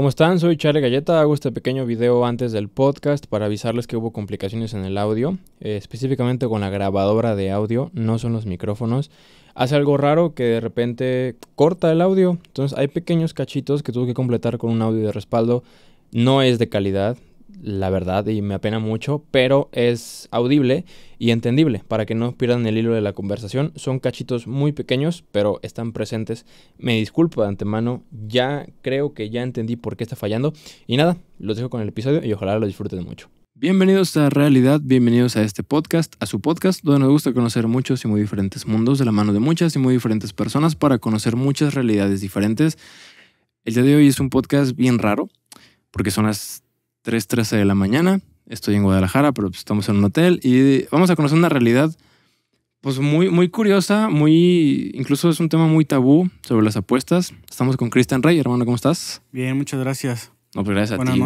¿Cómo están? Soy Charlie Galleta. Hago este pequeño video antes del podcast para avisarles que hubo complicaciones en el audio, eh, específicamente con la grabadora de audio, no son los micrófonos. Hace algo raro que de repente corta el audio, entonces hay pequeños cachitos que tuve que completar con un audio de respaldo. No es de calidad, la verdad y me apena mucho, pero es audible y entendible para que no pierdan el hilo de la conversación. Son cachitos muy pequeños, pero están presentes. Me disculpo de antemano, ya creo que ya entendí por qué está fallando. Y nada, los dejo con el episodio y ojalá lo disfruten mucho. Bienvenidos a Realidad, bienvenidos a este podcast, a su podcast, donde nos gusta conocer muchos y muy diferentes mundos de la mano de muchas y muy diferentes personas para conocer muchas realidades diferentes. El día de hoy es un podcast bien raro, porque son las 3.13 de la mañana. Estoy en Guadalajara, pero pues, estamos en un hotel y vamos a conocer una realidad pues muy, muy curiosa, muy incluso es un tema muy tabú sobre las apuestas. Estamos con Cristian Rey, hermano, ¿cómo estás? Bien, muchas gracias. No, pues gracias buenas a ti.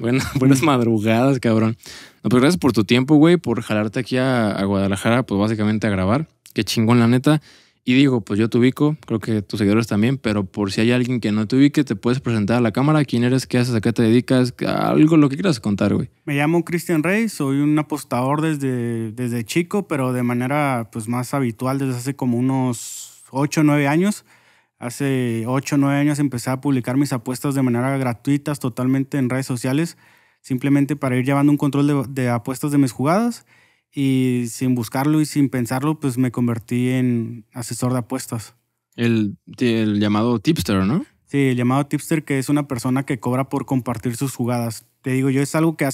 Buenas noches. buenas madrugadas, cabrón. No, pues gracias por tu tiempo, güey, por jalarte aquí a, a Guadalajara, pues básicamente a grabar. Qué chingón, la neta. Y digo, pues yo te ubico, creo que tus seguidores también, pero por si hay alguien que no te ubique, te puedes presentar a la cámara. ¿Quién eres? ¿Qué haces? ¿A qué te dedicas? Algo, lo que quieras contar, güey. Me llamo Cristian Rey, soy un apostador desde, desde chico, pero de manera pues más habitual desde hace como unos 8 o 9 años. Hace 8 o 9 años empecé a publicar mis apuestas de manera gratuita, totalmente en redes sociales, simplemente para ir llevando un control de, de apuestas de mis jugadas y sin buscarlo y sin pensarlo, pues me convertí en asesor de apuestas. El, llamado tipster, ¿no? Sí, el llamado tipster que es una persona que cobra por compartir sus jugadas. Te digo, yo es algo que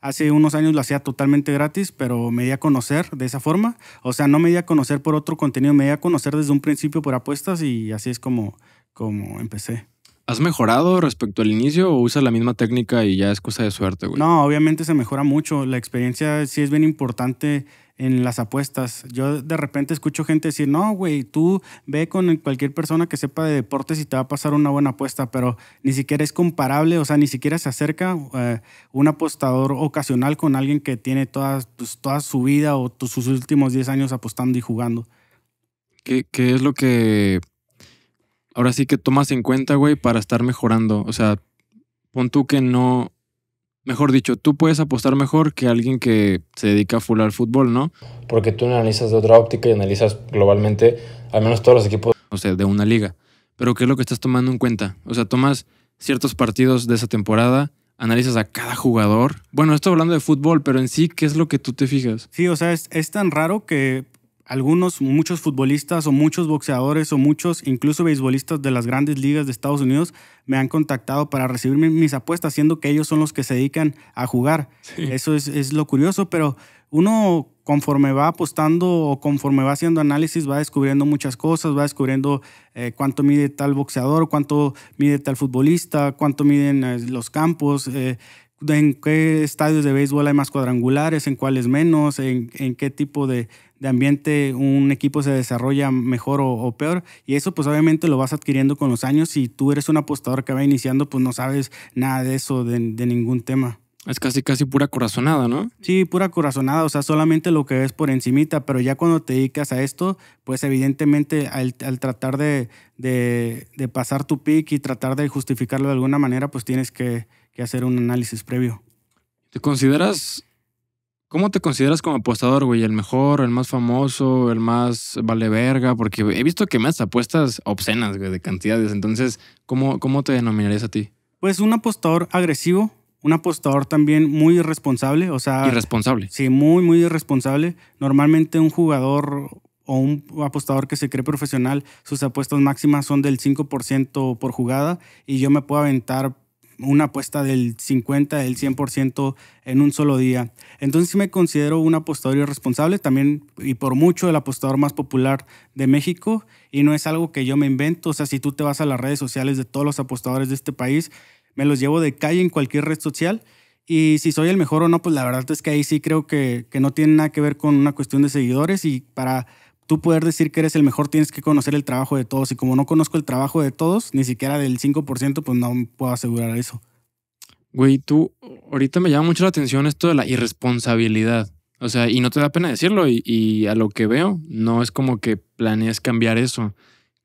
Hace unos años lo hacía totalmente gratis, pero me di a conocer de esa forma. O sea, no me di a conocer por otro contenido, me di a conocer desde un principio por apuestas y así es como, como empecé. ¿Has mejorado respecto al inicio o usas la misma técnica y ya es cosa de suerte, güey? No, obviamente se mejora mucho. La experiencia sí es bien importante en las apuestas. Yo de repente escucho gente decir, no, güey, tú ve con cualquier persona que sepa de deportes y te va a pasar una buena apuesta, pero ni siquiera es comparable, o sea, ni siquiera se acerca eh, un apostador ocasional con alguien que tiene toda, pues, su vida o sus últimos 10 años apostando y jugando. ¿Qué es lo que ahora sí que tomas en cuenta, güey, para estar mejorando. O sea, pon tú que no. Mejor dicho, tú puedes apostar mejor que alguien que se dedica full al fútbol, ¿no? Porque tú analizas de otra óptica y analizas globalmente, al menos todos los equipos. O sea, de una liga. Pero ¿qué es lo que estás tomando en cuenta? O sea, tomas ciertos partidos de esa temporada, analizas a cada jugador. Bueno, estoy hablando de fútbol, pero en sí, ¿qué es lo que tú te fijas? Sí, o sea, es tan raro que algunos, muchos futbolistas o muchos boxeadores o muchos, incluso beisbolistas de las grandes ligas de Estados Unidos me han contactado para recibir mis apuestas, siendo que ellos son los que se dedican a jugar. Eso es, lo curioso, pero uno conforme va apostando o conforme va haciendo análisis va descubriendo muchas cosas, va descubriendo eh, cuánto mide tal boxeador, cuánto mide tal futbolista, cuánto miden eh, los campos. Eh, en qué estadios de béisbol hay más cuadrangulares, en cuáles menos, en, qué tipo de, ambiente un equipo se desarrolla mejor o, peor. Y eso pues obviamente lo vas adquiriendo con los años. Si tú eres un apostador que va iniciando, pues no sabes nada de eso, de, ningún tema. Es casi, casi pura corazonada, ¿no? Sí, pura corazonada, o sea, solamente lo que ves por encimita, pero ya cuando te dedicas a esto, pues evidentemente al, tratar de, de, de pasar tu pick y tratar de justificarlo de alguna manera, pues tienes que, que hacer un análisis previo. ¿Te consideras, cómo te consideras como apostador, güey? ¿El mejor, el más famoso, el más vale verga? Porque he visto que me más apuestas obscenas, güey, de cantidades. Entonces, ¿cómo, cómo te denominarías a ti? Pues un apostador agresivo, un apostador también muy irresponsable, o sea... Irresponsable. Sí, muy, muy irresponsable. Normalmente un jugador o un apostador que se cree profesional, sus apuestas máximas son del 5% por jugada y yo me puedo aventar una apuesta del 50, del 100% en un solo día. Entonces sí me considero un apostador irresponsable también y por mucho el apostador más popular de México y no es algo que yo me invento. O sea, si tú te vas a las redes sociales de todos los apostadores de este país, me los llevo de calle en cualquier red social y si soy el mejor o no, pues la verdad es que ahí sí creo que, no tiene nada que ver con una cuestión de seguidores y para tú poder decir que eres el mejor, tienes que conocer el trabajo de todos. Y como no conozco el trabajo de todos, ni siquiera del 5%, pues no puedo asegurar eso. Güey, tú, ahorita me llama mucho la atención esto de la irresponsabilidad. O sea, y no te da pena decirlo, y, y a lo que veo, no es como que planees cambiar eso.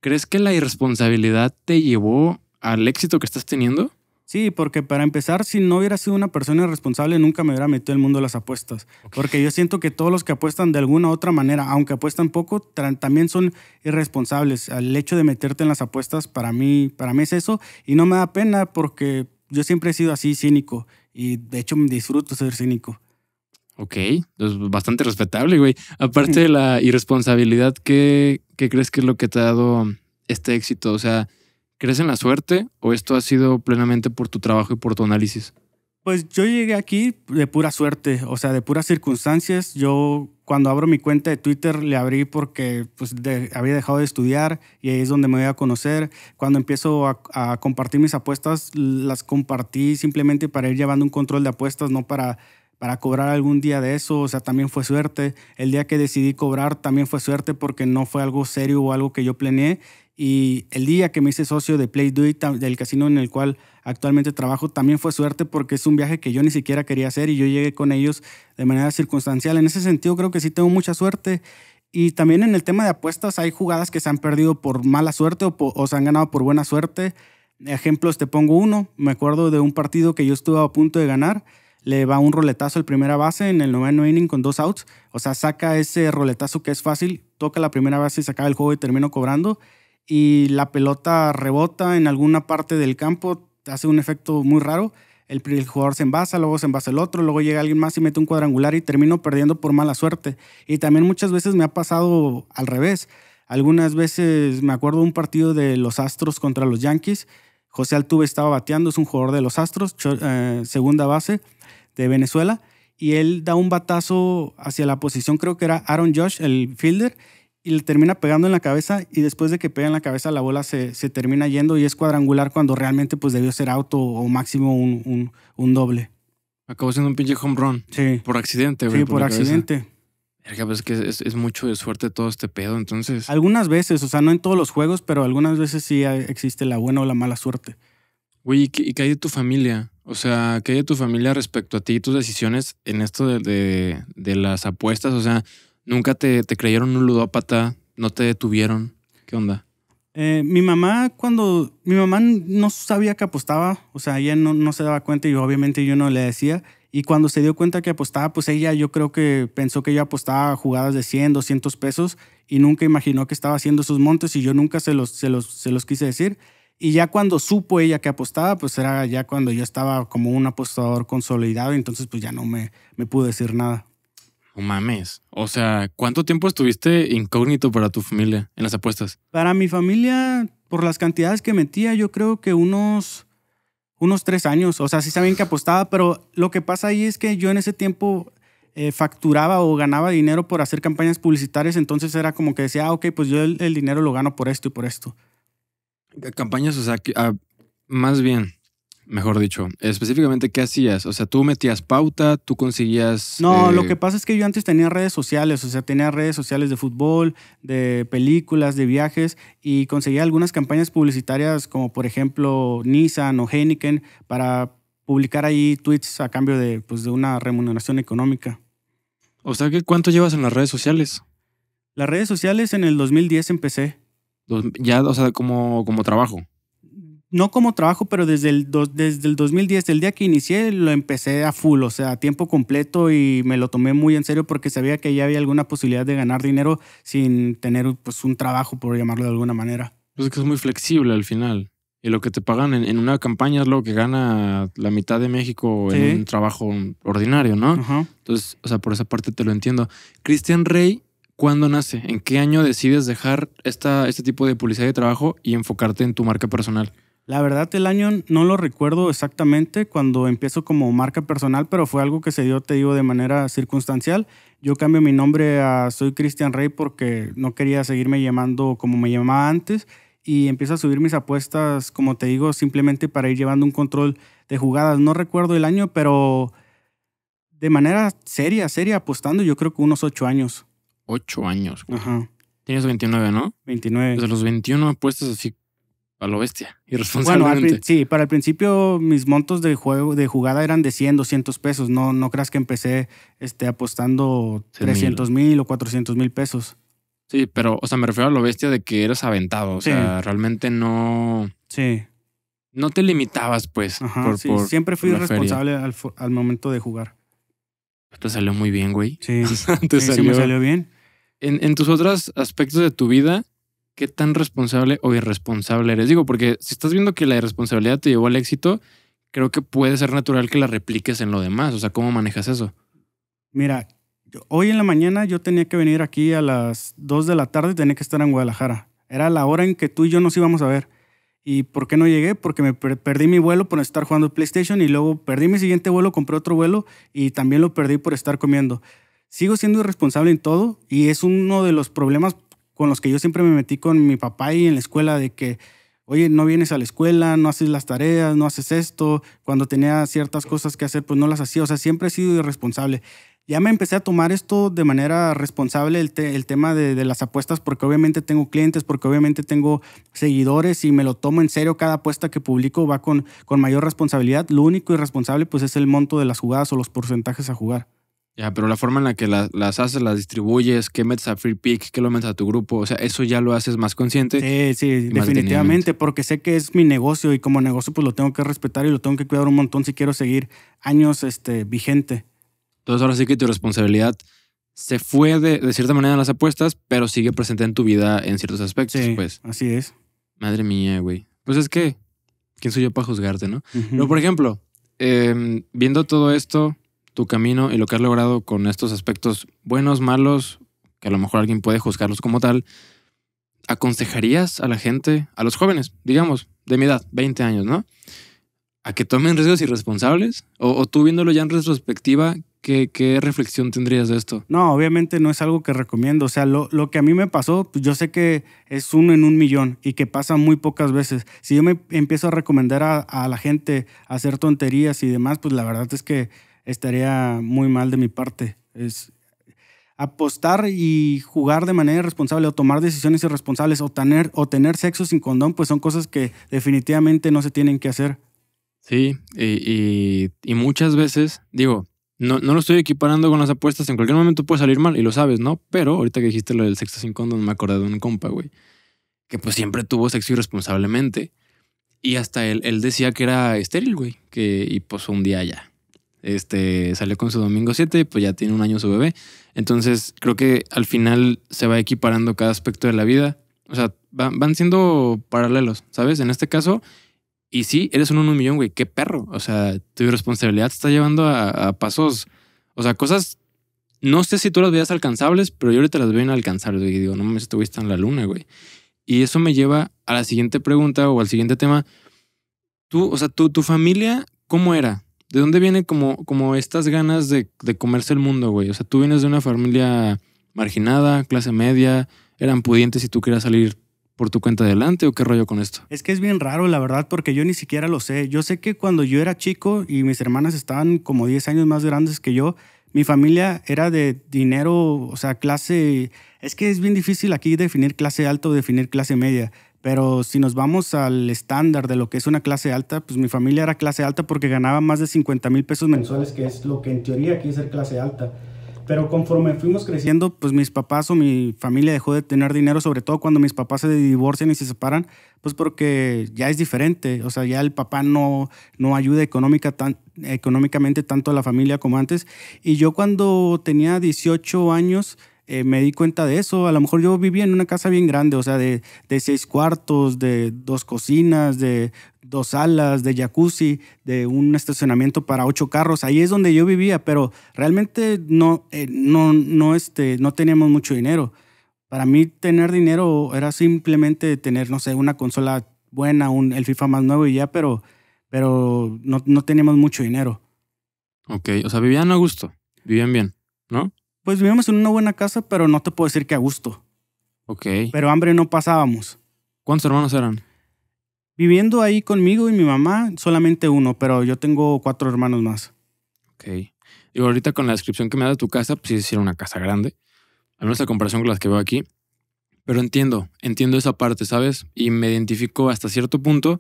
¿Crees que la irresponsabilidad te llevó al éxito que estás teniendo? Sí, porque para empezar, si no hubiera sido una persona irresponsable, nunca me hubiera metido el mundo de las apuestas. Porque yo siento que todos los que apuestan de alguna u otra manera, aunque apuestan poco, también son irresponsables. El hecho de meterte en las apuestas, para mí, para mí es eso. Y no me da pena porque yo siempre he sido así cínico. Y de hecho me disfruto ser cínico. Ok, es pues, bastante respetable, güey. Aparte de la irresponsabilidad, ¿qué, ¿qué crees que es lo que te ha dado este éxito? O sea, ¿Crees en la suerte o esto ha sido plenamente por tu trabajo y por tu análisis? Pues yo llegué aquí de pura suerte, o sea, de puras circunstancias. Yo cuando abro mi cuenta de Twitter le abrí porque pues, había dejado de estudiar y ahí es donde me voy a conocer. Cuando empiezo a, compartir mis apuestas, las compartí simplemente para ir llevando un control de apuestas, no para, para cobrar algún día de eso. O sea, también fue suerte. El día que decidí cobrar también fue suerte porque no fue algo serio o algo que yo planeé y el día que me hice socio de Play Do It, del casino en el cual actualmente trabajo, también fue suerte porque es un viaje que yo ni siquiera quería hacer y yo llegué con ellos de manera circunstancial. En ese sentido creo que sí tengo mucha suerte. Y también en el tema de apuestas hay jugadas que se han perdido por mala suerte o, se han ganado por buena suerte. Ejemplos, te pongo uno. Me acuerdo de un partido que yo estuve a punto de ganar. Le va un roletazo al primera base en el noveno inning con dos outs. O sea, saca ese roletazo que es fácil, toca la primera base y saca el juego y termino cobrando y la pelota rebota en alguna parte del campo, hace un efecto muy raro. El, el, jugador se envasa, luego se envasa el otro, luego llega alguien más y mete un cuadrangular y termino perdiendo por mala suerte. Y también muchas veces me ha pasado al revés. Algunas veces me acuerdo un partido de los Astros contra los Yankees. José Altuve estaba bateando, es un jugador de los Astros, eh, segunda base de Venezuela, y él da un batazo hacia la posición, creo que era Aaron Josh, el fielder, y le termina pegando en la cabeza y después de que pega en la cabeza la bola se, termina yendo y es cuadrangular cuando realmente pues debió ser auto o máximo un, doble. Acabó siendo un pinche home run. Sí. Por accidente, güey. Sí, por, accidente. Pues, es que es, mucho de suerte todo este pedo, entonces. Algunas veces, o sea, no en todos los juegos, pero algunas veces sí existe la buena o la mala suerte. Güey, ¿y qué, hay de tu familia? O sea, ¿qué hay de tu familia respecto a ti y tus decisiones en esto de, de las apuestas? O sea, ¿Nunca te, creyeron un ludópata? ¿No te detuvieron? ¿Qué onda? Eh, mi mamá, cuando mi mamá no sabía que apostaba, o sea, ella no, se daba cuenta y obviamente yo no le decía. Y cuando se dio cuenta que apostaba, pues ella yo creo que pensó que yo apostaba jugadas de 100, 200 pesos y nunca imaginó que estaba haciendo esos montes y yo nunca se los, se los, quise decir. Y ya cuando supo ella que apostaba, pues era ya cuando yo estaba como un apostador consolidado, entonces pues ya no me, me pudo decir nada. No mames. O sea, ¿cuánto tiempo estuviste incógnito para tu familia en las apuestas? Para mi familia, por las cantidades que metía, yo creo que unos, unos tres años. O sea, sí sabían que apostaba, pero lo que pasa ahí es que yo en ese tiempo eh, facturaba o ganaba dinero por hacer campañas publicitarias, entonces era como que decía, ah, ok, pues yo el, dinero lo gano por esto y por esto. Campañas, o sea, ah, más bien, mejor dicho. Específicamente, ¿qué hacías? O sea, tú metías pauta, tú conseguías... No, eh, lo que pasa es que yo antes tenía redes sociales, o sea, tenía redes sociales de fútbol, de películas, de viajes, y conseguía algunas campañas publicitarias como por ejemplo Nissan o Heineken para publicar ahí tweets a cambio de, pues, una remuneración económica. O sea, ¿cuánto llevas en las redes sociales? Las redes sociales en el 2010 empecé. Ya, o sea, como, como trabajo no como trabajo, pero desde el, desde el 2010, el día que inicié, lo empecé a full, o sea, a tiempo completo y me lo tomé muy en serio porque sabía que ya había alguna posibilidad de ganar dinero sin tener pues, un trabajo, por llamarlo de alguna manera. Pues es que es muy flexible al final. Y lo que te pagan en, una campaña es lo que gana la mitad de México en un trabajo ordinario, ¿no? Entonces, o sea, por esa parte te lo entiendo. Cristian Rey, ¿cuándo nace? ¿En qué año decides dejar esta, este tipo de publicidad de trabajo y enfocarte en tu marca personal? La verdad, el año no lo recuerdo exactamente cuando empiezo como marca personal, pero fue algo que se dio, te digo, de manera circunstancial. Yo cambio mi nombre a Soy Cristian Rey porque no quería seguirme llamando como me llamaba antes y empiezo a subir mis apuestas, como te digo, simplemente para ir llevando un control de jugadas. No recuerdo el año, pero de manera seria, seria apostando, yo creo que unos ocho años. Ocho años, Ajá. Tienes 29, ¿no? 29. De los 21 apuestas así a lo bestia, irresponsablemente. Bueno, sí, para el principio mis montos de juego de jugada eran de 100, 200 pesos. No, no creas que empecé este, apostando 300 mil o 400 mil pesos. Sí, pero, o sea, me refiero a lo bestia de que eras aventado. O sea, realmente no. Sí. No te limitabas, pues. sí. Siempre fui responsable al, momento de jugar. Te salió muy bien, güey. Sí. te salió... salió bien. En, en tus otros aspectos de tu vida, qué tan responsable o irresponsable eres. Digo, porque si estás viendo que la irresponsabilidad te llevó al éxito, creo que puede ser natural que la repliques en lo demás. O sea, ¿cómo manejas eso? Mira, hoy en la mañana yo tenía que venir aquí a las 2 de la tarde y tenía que estar en Guadalajara. Era la hora en que tú y yo nos íbamos a ver. ¿Y por qué no llegué? Porque me perdí mi vuelo por estar jugando PlayStation y luego perdí mi siguiente vuelo, compré otro vuelo y también lo perdí por estar comiendo. Sigo siendo irresponsable en todo y es uno de los problemas con los que yo siempre me metí con mi papá y en la escuela de que, oye, no vienes a la escuela, no haces las tareas, no haces esto, cuando tenía ciertas cosas que hacer, pues no las hacía, o sea, siempre he sido irresponsable. Ya me empecé a tomar esto de manera responsable, el, tema de, las apuestas, porque obviamente tengo clientes, porque obviamente tengo seguidores y me lo tomo en serio. Cada apuesta que publico va con, con mayor responsabilidad. Lo único irresponsable pues es el monto de las jugadas o los porcentajes a jugar. Ya, pero la forma en la que las haces, las distribuyes, qué metes a Free Pick, qué lo metes a tu grupo, o sea, eso ya lo haces más consciente. Sí, sí, definitivamente, porque sé que es mi negocio y como negocio pues lo tengo que respetar y lo tengo que cuidar un montón si quiero seguir años este, vigente. Entonces ahora sí que tu responsabilidad se fue de, cierta manera en las apuestas, pero sigue presente en tu vida en ciertos aspectos, sí, pues. Así es. Madre mía, güey. Pues es que, ¿quién soy yo para juzgarte, no? no por ejemplo, em, viendo todo esto tu camino y lo que has logrado con estos aspectos buenos, malos, que a lo mejor alguien puede juzgarlos como tal, ¿aconsejarías a la gente, a los jóvenes, digamos, de mi edad, 20 años, ¿no? A que tomen riesgos irresponsables? O, tú viéndolo ya en retrospectiva, ¿qué, reflexión tendrías de esto? No, obviamente no es algo que recomiendo. O sea, lo, que a mí me pasó, pues yo sé que es uno en un millón y que pasa muy pocas veces. Si yo me empiezo a recomendar a, a la gente hacer tonterías y demás, pues la verdad es que estaría muy mal de mi parte. Es apostar y jugar de manera irresponsable o tomar decisiones irresponsables o tener, o tener sexo sin condón, pues son cosas que definitivamente no se tienen que hacer. Sí, y, muchas veces, digo, no, no, lo estoy equiparando con las apuestas, en cualquier momento puede salir mal y lo sabes, ¿no? Pero ahorita que dijiste lo del sexo sin condón, me acordé de un compa, güey, que pues siempre tuvo sexo irresponsablemente y hasta él, decía que era estéril, güey, que, y pues un día ya este salió con su domingo 7, pues ya tiene un año su bebé. Entonces creo que al final se va equiparando cada aspecto de la vida. O sea, van, siendo paralelos, ¿sabes? En este caso, y sí, eres un 1 millón, güey, qué perro. O sea, tu responsabilidad te está llevando a, pasos, o sea, cosas no sé si tú las veías alcanzables, pero yo ahorita las veo inalcanzables. Y digo, no mames, te este estar en la luna, güey. Y eso me lleva a la siguiente pregunta o al siguiente tema. Tú, o sea, tu familia, ¿cómo era? ¿de dónde vienen como, como estas ganas de, comerse el mundo, güey? O sea, tú vienes de una familia marginada, clase media, eran pudientes y tú querías salir por tu cuenta adelante o qué rollo con esto? Es que es bien raro, la verdad, porque yo ni siquiera lo sé. Yo sé que cuando yo era chico y mis hermanas estaban como 10 años más grandes que yo, mi familia era de dinero, o sea, clase... Es que es bien difícil aquí definir clase alta o definir clase media. Pero si nos vamos al estándar de lo que es una clase alta, pues mi familia era clase alta porque ganaba más de 50 mil pesos mensuales, que es lo que en teoría quiere ser clase alta. Pero conforme fuimos creciendo, pues mis papás o mi familia dejó de tener dinero, sobre todo cuando mis papás se divorcian y se separan, pues porque ya es diferente. O sea, ya el papá no, no ayuda económica tan, económicamente tanto a la familia como antes. Y yo cuando tenía 18 años, eh, me di cuenta de eso. A lo mejor yo vivía en una casa bien grande, o sea, de, de seis cuartos, de dos cocinas, de dos salas, de jacuzzi, de un estacionamiento para ocho carros. Ahí es donde yo vivía, pero realmente no, eh, no, no, este, no teníamos mucho dinero. Para mí tener dinero era simplemente tener, no sé, una consola buena, un, el FIFA más nuevo y ya, pero, pero no, no teníamos mucho dinero. Ok, o sea, vivían a gusto, vivían bien, ¿no? pues vivíamos en una buena casa, pero no te puedo decir que a gusto. Ok. Pero hambre no pasábamos. ¿Cuántos hermanos eran? Viviendo ahí conmigo y mi mamá, solamente uno, pero yo tengo cuatro hermanos más. Ok. Y ahorita con la descripción que me da de tu casa, pues sí, era una casa grande. Al menos comparación con las que veo aquí. Pero entiendo, entiendo esa parte, ¿sabes? Y me identifico hasta cierto punto,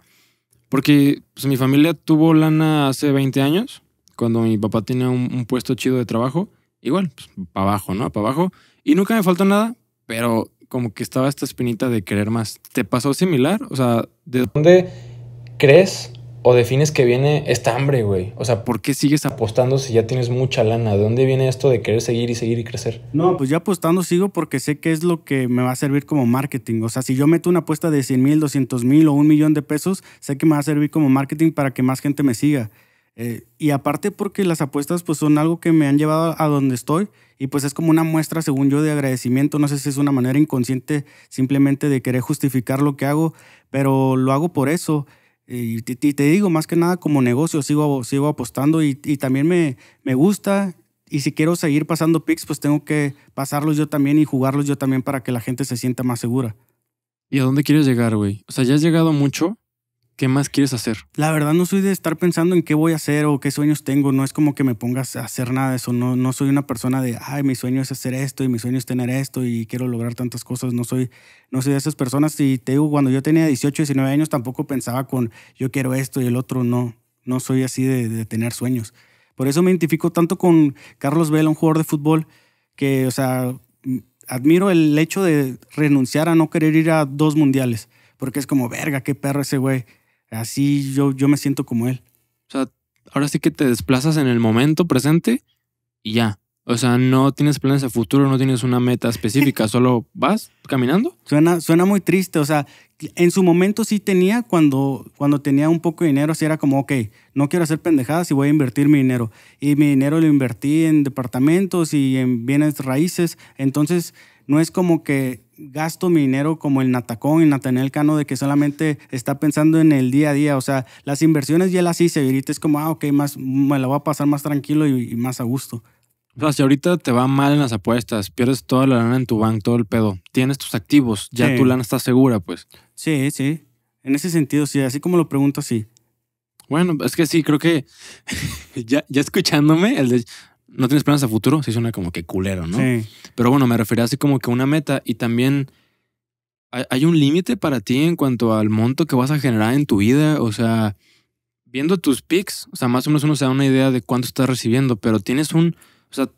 porque pues, mi familia tuvo lana hace 20 años, cuando mi papá tenía un puesto chido de trabajo igual, pues, para abajo, ¿no? Para abajo. Y nunca me faltó nada, pero como que estaba esta espinita de querer más. ¿Te pasó similar? O sea, ¿de dónde crees o defines que viene esta hambre, güey? O sea, ¿por qué sigues apostando si ya tienes mucha lana? ¿De dónde viene esto de querer seguir y seguir y crecer? No, pues ya apostando sigo porque sé que es lo que me va a servir como marketing. O sea, si yo meto una apuesta de 100 mil, 200 mil o un millón de pesos, sé que me va a servir como marketing para que más gente me siga. Eh, y aparte porque las apuestas pues son algo que me han llevado a donde estoy y pues es como una muestra, según yo, de agradecimiento. No sé si es una manera inconsciente simplemente de querer justificar lo que hago, pero lo hago por eso. Y te, digo, más que nada como negocio, sigo, sigo apostando y, también me, me gusta y si quiero seguir pasando picks, pues tengo que pasarlos yo también y jugarlos yo también para que la gente se sienta más segura. ¿Y a dónde quieres llegar, güey? O sea, ya has llegado mucho, ¿Qué más quieres hacer? La verdad no soy de estar pensando en qué voy a hacer o qué sueños tengo. No es como que me pongas a hacer nada de eso. No, no soy una persona de, ay, mi sueño es hacer esto y mi sueño es tener esto y quiero lograr tantas cosas. No soy, no soy de esas personas. Y te cuando yo tenía 18, 19 años tampoco pensaba con, yo quiero esto y el otro. No, no soy así de, de tener sueños. Por eso me identifico tanto con Carlos Vela, un jugador de fútbol que, o sea, admiro el hecho de renunciar a no querer ir a dos mundiales. Porque es como, verga, qué perro ese güey Así yo, yo me siento como él. O sea, ahora sí que te desplazas en el momento presente y ya. O sea, no tienes planes de futuro, no tienes una meta específica, solo vas caminando. Suena, suena muy triste, o sea, en su momento sí tenía, cuando, cuando tenía un poco de dinero, sí era como, ok, no quiero hacer pendejadas y voy a invertir mi dinero. Y mi dinero lo invertí en departamentos y en bienes raíces, entonces no es como que gasto mi dinero como el Natacón y Natanel Cano de que solamente está pensando en el día a día. O sea, las inversiones ya las hice y ahorita es como, ah, ok, más, me la voy a pasar más tranquilo y, más a gusto. O sea, si ahorita te va mal en las apuestas, pierdes toda la lana en tu banco, todo el pedo, tienes tus activos, ya tu lana está segura, pues. Sí, sí. En ese sentido, sí, así como lo pregunto, sí. Bueno, es que sí, creo que ya escuchándome, el de, no tienes planes a futuro, sí suena como que culero, ¿no? Sí. Pero bueno, me refería así como que una meta y también hay un límite para ti en cuanto al monto que vas a generar en tu vida, o sea, viendo tus pics, o sea, más o menos uno se da una idea de cuánto estás recibiendo, pero tienes un, o sea,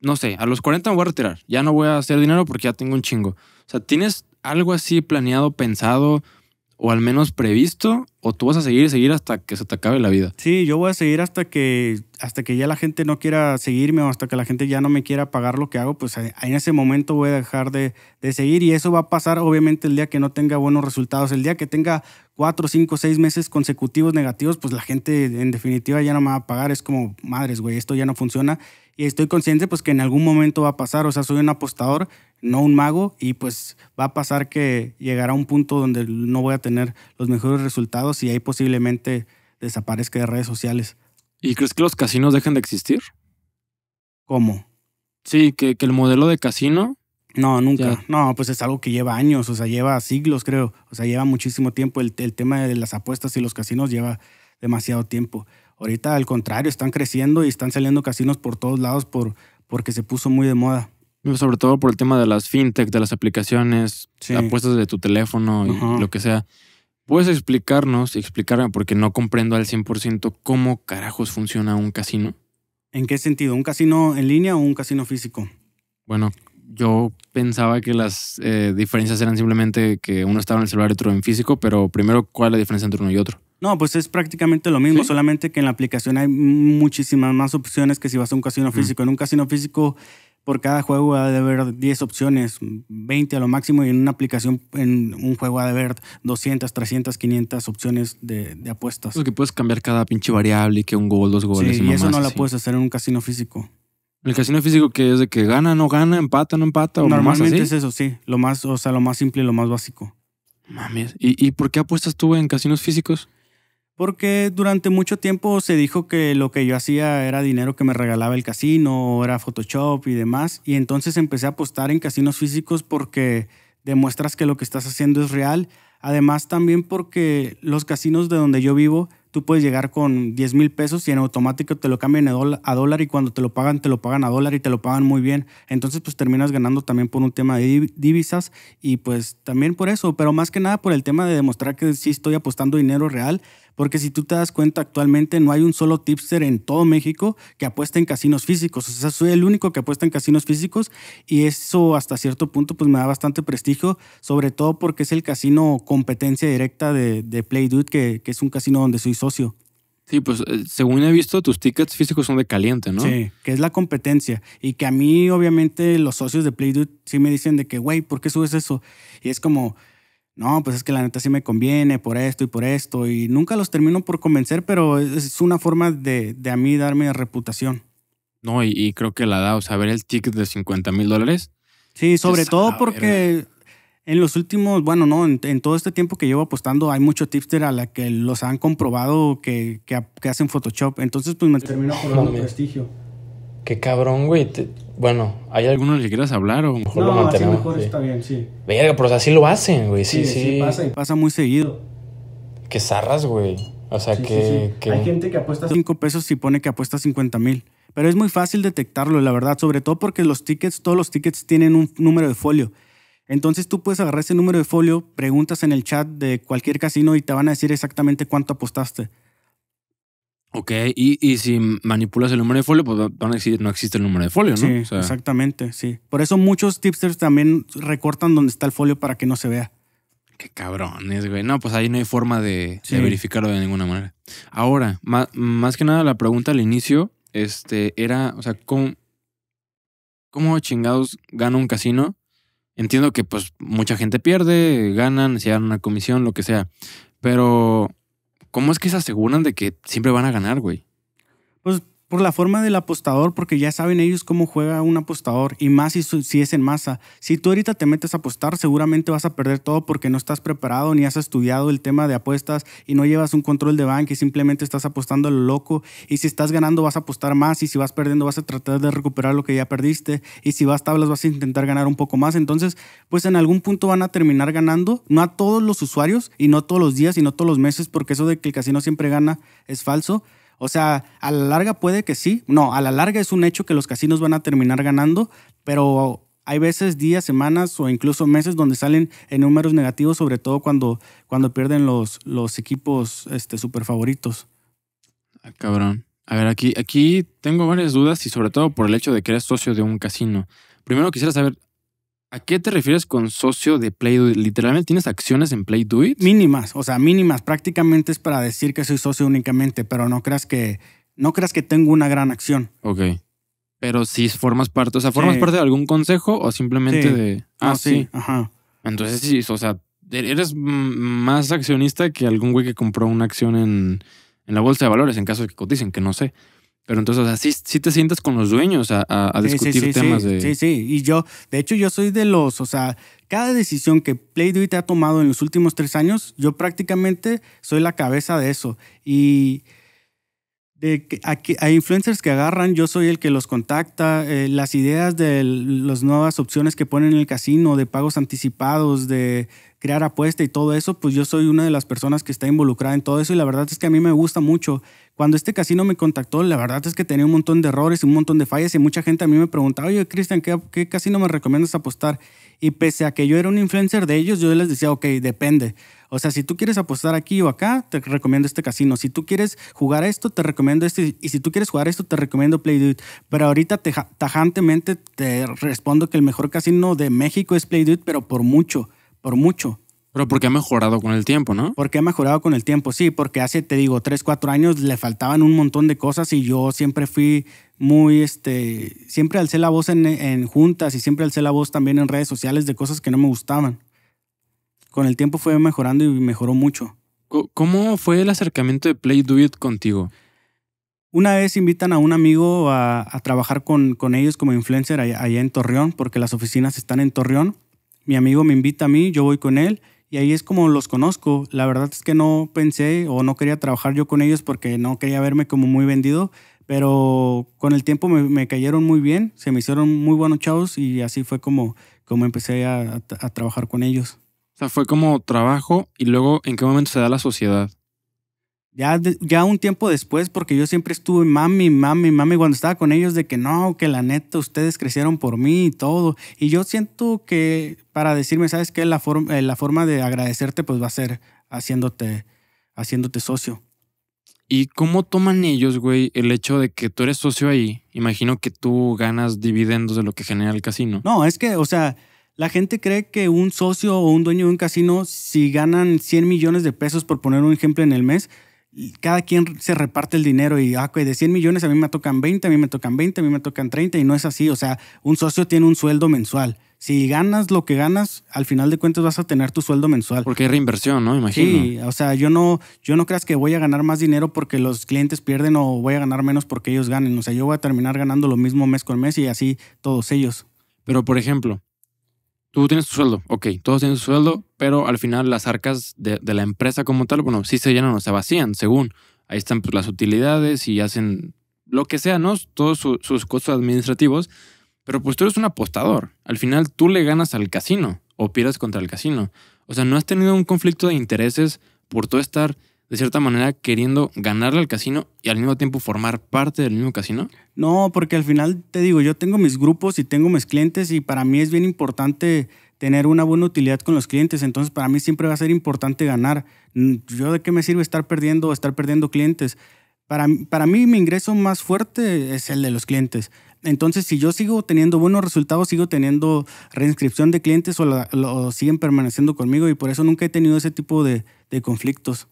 no sé, a los 40 me voy a retirar, ya no voy a hacer dinero porque ya tengo un chingo. O sea, ¿tienes algo así planeado, pensado? o al menos previsto, o tú vas a seguir y seguir hasta que se te acabe la vida. Sí, yo voy a seguir hasta que, hasta que ya la gente no quiera seguirme o hasta que la gente ya no me quiera pagar lo que hago, pues en ese momento voy a dejar de, de seguir y eso va a pasar obviamente el día que no tenga buenos resultados, el día que tenga cuatro, cinco, seis meses consecutivos negativos, pues la gente en definitiva ya no me va a pagar. Es como, madres, güey, esto ya no funciona. Y estoy consciente pues que en algún momento va a pasar. O sea, soy un apostador, no un mago, y pues va a pasar que llegará un punto donde no voy a tener los mejores resultados y ahí posiblemente desaparezca de redes sociales. ¿Y crees que los casinos dejen de existir? ¿Cómo? Sí, que, que el modelo de casino no, nunca. No, pues es algo que lleva años, o sea, lleva siglos, creo. O sea, lleva muchísimo tiempo. El, tema de las apuestas y los casinos lleva demasiado tiempo. Ahorita, al contrario, están creciendo y están saliendo casinos por todos lados por, porque se puso muy de moda. Sobre todo por el tema de las fintech, de las aplicaciones, apuestas de tu teléfono y lo que sea. ¿Puedes explicarnos explicarme, porque no comprendo al 100% cómo carajos funciona un casino? ¿En qué sentido? ¿Un casino en línea o un casino físico? Bueno, yo pensaba que las eh, diferencias eran simplemente que uno estaba en el celular y otro en físico, pero primero, ¿cuál es la diferencia entre uno y otro? No, pues es prácticamente lo mismo, solamente que en la aplicación hay muchísimas más opciones que si vas a un casino físico. En un casino físico, por cada juego ha de haber 10 opciones, 20 a lo máximo, y en una aplicación, en un juego ha de haber 200, 300, 500 opciones de, de apuestas. Pues que puedes cambiar cada pinche variable y que un gol, dos goles. Sí, y, eso no lo puedes hacer en un casino físico. El casino físico que es de que gana, no gana, empata, no empata. O Normalmente es eso, sí. Lo más, o sea, lo más simple, lo más básico. ¿Y, ¿Y por qué apuestas tú en casinos físicos? Porque durante mucho tiempo se dijo que lo que yo hacía era dinero que me regalaba el casino, era Photoshop y demás. Y entonces empecé a apostar en casinos físicos porque demuestras que lo que estás haciendo es real. Además también porque los casinos de donde yo vivo tú puedes llegar con 10 mil pesos y en automático te lo cambian a dólar y cuando te lo pagan, te lo pagan a dólar y te lo pagan muy bien. Entonces, pues terminas ganando también por un tema de divisas y pues también por eso, pero más que nada por el tema de demostrar que sí estoy apostando dinero real porque si tú te das cuenta, actualmente no hay un solo tipster en todo México que apueste en casinos físicos. O sea, soy el único que apuesta en casinos físicos y eso hasta cierto punto pues me da bastante prestigio, sobre todo porque es el casino competencia directa de, de Playdude, que, que es un casino donde soy socio. Sí, pues eh, según he visto, tus tickets físicos son de caliente, ¿no? Sí, que es la competencia. Y que a mí, obviamente, los socios de Playdude sí me dicen de que, güey, ¿por qué subes eso? Y es como, no, pues es que la neta sí me conviene por esto y por esto, y nunca los termino por convencer, pero es una forma de, a mí darme reputación. No, y, creo que la da, o sea, ver el ticket de 50 mil dólares. Sí, sobre todo porque en los últimos, bueno, no, en, todo este tiempo que llevo apostando hay mucho tipster a la que los han comprobado que, que, hacen Photoshop, entonces pues me termino por prestigio. Qué cabrón, güey. Bueno, ¿hay alguno que quieras hablar o mejor lo mantenemos? Así mejor está bien, sí. Venga, pero así lo hacen, güey. Sí, sí. pasa, y pasa muy seguido. Que zarras, güey. O sea, que, que, Hay gente que apuesta 5 pesos y pone que apuesta 50 mil. Pero es muy fácil detectarlo, la verdad, sobre todo porque los tickets, todos los tickets tienen un número de folio. Entonces tú puedes agarrar ese número de folio, preguntas en el chat de cualquier casino y te van a decir exactamente cuánto apostaste. Ok, y, si manipulas el número de folio, pues decir, no existe el número de folio, ¿no? Sí, exactamente, sí. Por eso muchos tipsters también recortan donde está el folio para que no se vea. Qué cabrones, güey. No, pues ahí no hay forma de, verificarlo de ninguna manera. Ahora, más, que nada la pregunta al inicio, este, era, o sea, ¿cómo, cómo chingados gana un casino? Entiendo que pues mucha gente pierde, ganan, se dan una comisión, lo que sea. Pero ¿Cómo es que se aseguran de que siempre van a ganar, güey? por la forma del apostador, porque ya saben ellos cómo juega un apostador, y más si, si, es en masa. Si tú ahorita te metes a apostar, seguramente vas a perder todo porque no estás preparado ni has estudiado el tema de apuestas y no llevas un control de banca y simplemente estás apostando a lo loco. Y si estás ganando, vas a apostar más, y si vas perdiendo, vas a tratar de recuperar lo que ya perdiste, y si vas tablas, vas a intentar ganar un poco más. Entonces, pues en algún punto van a terminar ganando, no a todos los usuarios, y no todos los días, y no todos los meses, porque eso de que el casino siempre gana es falso o sea, a la larga puede que sí. No, a la larga es un hecho que los casinos van a terminar ganando, pero hay veces días, semanas o incluso meses donde salen en números negativos, sobre todo cuando, cuando pierden los, los equipos este, super favoritos. Ah, cabrón. A ver, aquí, aquí tengo varias dudas y sobre todo por el hecho de que eres socio de un casino. Primero quisiera saber, ¿A qué te refieres con socio de Play ¿Literalmente tienes acciones en Play Mínimas, o sea, mínimas. Prácticamente es para decir que soy socio únicamente, pero no creas que, no creas que tengo una gran acción. Ok. Pero si formas parte, o sea, ¿formas parte de algún consejo o simplemente de. Ah, ah sí. Ajá. Entonces sí, o sea, e-, eres más accionista que algún güey que compró una acción en, en la bolsa de valores, en caso de que coticen, que no sé. Pero entonces, o sea, sí, te sientas con los dueños a, a, discutir sí, temas de. Sí, sí. Y yo, de hecho, yo soy de los. O sea, cada decisión que Play Do ha tomado en los últimos tres años, yo prácticamente soy la cabeza de eso. Y de a, influencers que agarran, yo soy el que los contacta, eh, las ideas de las nuevas opciones que ponen en el casino, de pagos anticipados, de crear apuesta y todo eso, pues yo soy una de las personas que está involucrada en todo eso y la verdad es que a mí me gusta mucho. Cuando este casino me contactó, la verdad es que tenía un montón de errores un montón de fallas y mucha gente a mí me preguntaba, oye, Cristian, ¿qué casino me recomiendas apostar? Y pese a que yo era un influencer de ellos, yo les decía, ok, depende. O sea, si tú quieres apostar aquí o acá, te recomiendo este casino. Si tú quieres jugar a esto, te recomiendo este. Y si tú quieres jugar esto, te recomiendo PlayDude. Pero ahorita tajantemente te respondo que el mejor casino de México es PlayDude, pero por mucho, por mucho. Pero porque ha mejorado con el tiempo, ¿no? Porque ha mejorado con el tiempo, sí, porque hace, te digo, 3, 4 años le faltaban un montón de cosas y yo siempre fui muy, este, siempre alcé la voz en, en juntas y siempre alcé la voz también en redes sociales de cosas que no me gustaban. Con el tiempo fue mejorando y mejoró mucho. ¿Cómo fue el acercamiento de Play Do It contigo? Una vez invitan a un amigo a, a trabajar con, con, ellos como influencer allá en Torreón, porque las oficinas están en Torreón. Mi amigo me invita a mí, yo voy con él y ahí es como los conozco. La verdad es que no pensé o no quería trabajar yo con ellos porque no quería verme como muy vendido, pero con el tiempo me, cayeron muy bien, se me hicieron muy buenos chavos y así fue como, como empecé a, a trabajar con ellos. O sea, fue como trabajo y luego en qué momento se da la sociedad. Ya, un tiempo después, porque yo siempre estuve mami, mami, mami, cuando estaba con ellos, de que no, que la neta, ustedes crecieron por mí y todo. Y yo siento que para decirme, ¿sabes qué? La, eh, la forma de agradecerte, pues va a ser haciéndote, haciéndote socio. ¿Y cómo toman ellos, güey, el hecho de que tú eres socio ahí? Imagino que tú ganas dividendos de lo que genera el casino. No, es que, o sea, la gente cree que un socio o un dueño de un casino, si ganan 100 millones de pesos, por poner un ejemplo, en el mes, cada quien se reparte el dinero y ah, de 100 millones a mí me tocan 20, a mí me tocan 20, a mí me tocan 30 y no es así. O sea, un socio tiene un sueldo mensual. Si ganas lo que ganas, al final de cuentas vas a tener tu sueldo mensual. Porque hay reinversión, ¿no? Imagino. Sí, o sea, yo no, yo no creas que voy a ganar más dinero porque los clientes pierden o voy a ganar menos porque ellos ganen. O sea, yo voy a terminar ganando lo mismo mes con mes y así todos ellos. Pero, por ejemplo, tú tienes tu sueldo, ok, todos tienen su sueldo, pero al final las arcas de, la empresa como tal, bueno, sí se llenan o se vacían, según. Ahí están pues, las utilidades y hacen lo que sea, ¿no? Todos sus costos administrativos, pero pues tú eres un apostador. Al final tú le ganas al casino o pierdes contra el casino. O sea, no has tenido un conflicto de intereses por tú estar de cierta manera queriendo ganarle al casino y al mismo tiempo formar parte del mismo casino? No, porque al final te digo, yo tengo mis grupos y tengo mis clientes y para mí es bien importante tener una buena utilidad con los clientes, entonces para mí siempre va a ser importante ganar. Mm, ¿Yo de qué me sirve estar perdiendo o estar perdiendo clientes? Para, para mí mi ingreso más fuerte es el de los clientes. Entonces, si yo sigo teniendo buenos resultados, sigo teniendo reinscripción de clientes o, lo, siguen permaneciendo conmigo y por eso nunca he tenido ese tipo de, de conflictos.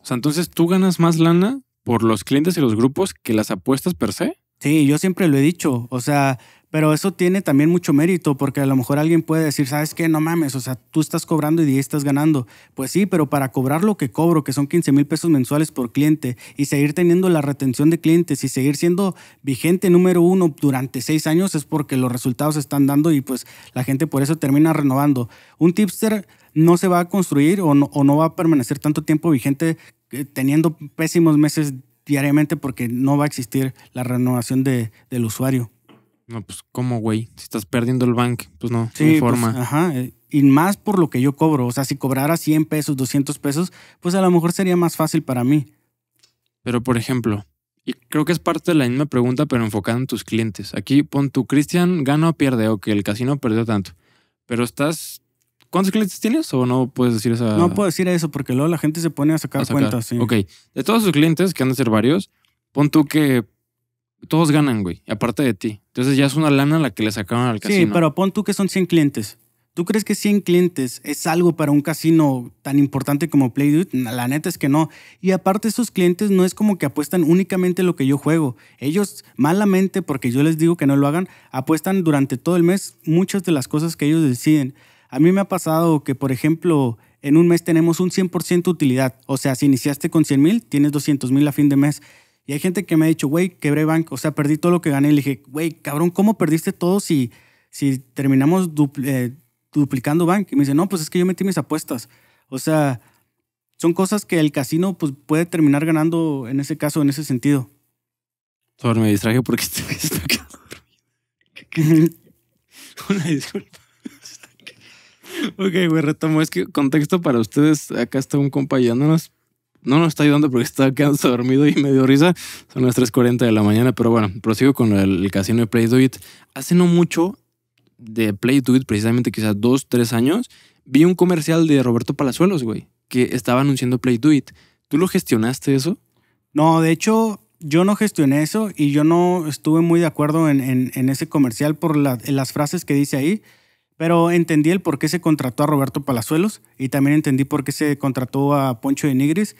O sea, entonces tú ganas más lana por los clientes y los grupos que las apuestas per se. Sí, yo siempre lo he dicho. O sea, pero eso tiene también mucho mérito porque a lo mejor alguien puede decir, ¿sabes qué? No mames, o sea, tú estás cobrando y ahí estás ganando. Pues sí, pero para cobrar lo que cobro, que son 15 mil pesos mensuales por cliente, y seguir teniendo la retención de clientes y seguir siendo vigente número uno durante seis años es porque los resultados se están dando y pues la gente por eso termina renovando. Un tipster no se va a construir o no, o no va a permanecer tanto tiempo vigente eh, teniendo pésimos meses diariamente porque no va a existir la renovación del usuario. No, pues, ¿cómo, güey? Si estás perdiendo el bank, pues no, sí, pues, forma. Pues, ajá, eh, y más por lo que yo cobro. O sea, si cobrara 100 pesos, 200 pesos, pues a lo mejor sería más fácil para mí. Pero, por ejemplo, y creo que es parte de la misma pregunta, pero enfocada en tus clientes. Aquí pon tu Cristian gana o pierde, o que el casino perdió tanto. Pero estás. ¿Cuántos clientes tienes o no puedes decir esa.? No puedo decir eso porque luego la gente se pone a sacar, cuentas. Sí. Ok. De todos sus clientes, que han de ser varios, pon tú que todos ganan, güey, aparte de ti. Entonces ya es una lana la que le sacaron al casino. Sí, pero pon tú que son 100 clientes. ¿Tú crees que 100 clientes es algo para un casino tan importante como Playdute? La neta es que no. Y aparte esos clientes no es como que apuestan únicamente lo que yo juego. Ellos malamente, porque yo les digo que no lo hagan, apuestan durante todo el mes muchas de las cosas que ellos deciden. A mí me ha pasado que, por ejemplo, en un mes tenemos un 100% utilidad. O sea, si iniciaste con 100 mil, tienes 200 mil a fin de mes. Y hay gente que me ha dicho, güey, quebré bank, o sea, perdí todo lo que gané. Y le dije, güey, cabrón, ¿cómo perdiste todo si, si terminamos eh, duplicando bank? Y me dice, no, pues es que yo metí mis apuestas. O sea, son cosas que el casino pues, puede terminar ganando en ese caso, en ese sentido. me distraje porque estoy, estoy Una disculpa. ok, güey, retomo. Es que contexto para ustedes. Acá está un es no nos está ayudando porque está cansado, dormido y medio risa. Son las 3.40 de la mañana, pero bueno, prosigo con el, casino de Play Do It. Hace no mucho de Play Do It, precisamente quizás dos, tres años, vi un comercial de Roberto Palazuelos, güey, que estaba anunciando Play Do It. ¿Tú lo gestionaste eso? No, de hecho, yo no gestioné eso y yo no estuve muy de acuerdo en, ese comercial por las frases que dice ahí. Pero entendí el por qué se contrató a Roberto Palazuelos y también entendí por qué se contrató a Poncho de Nigris,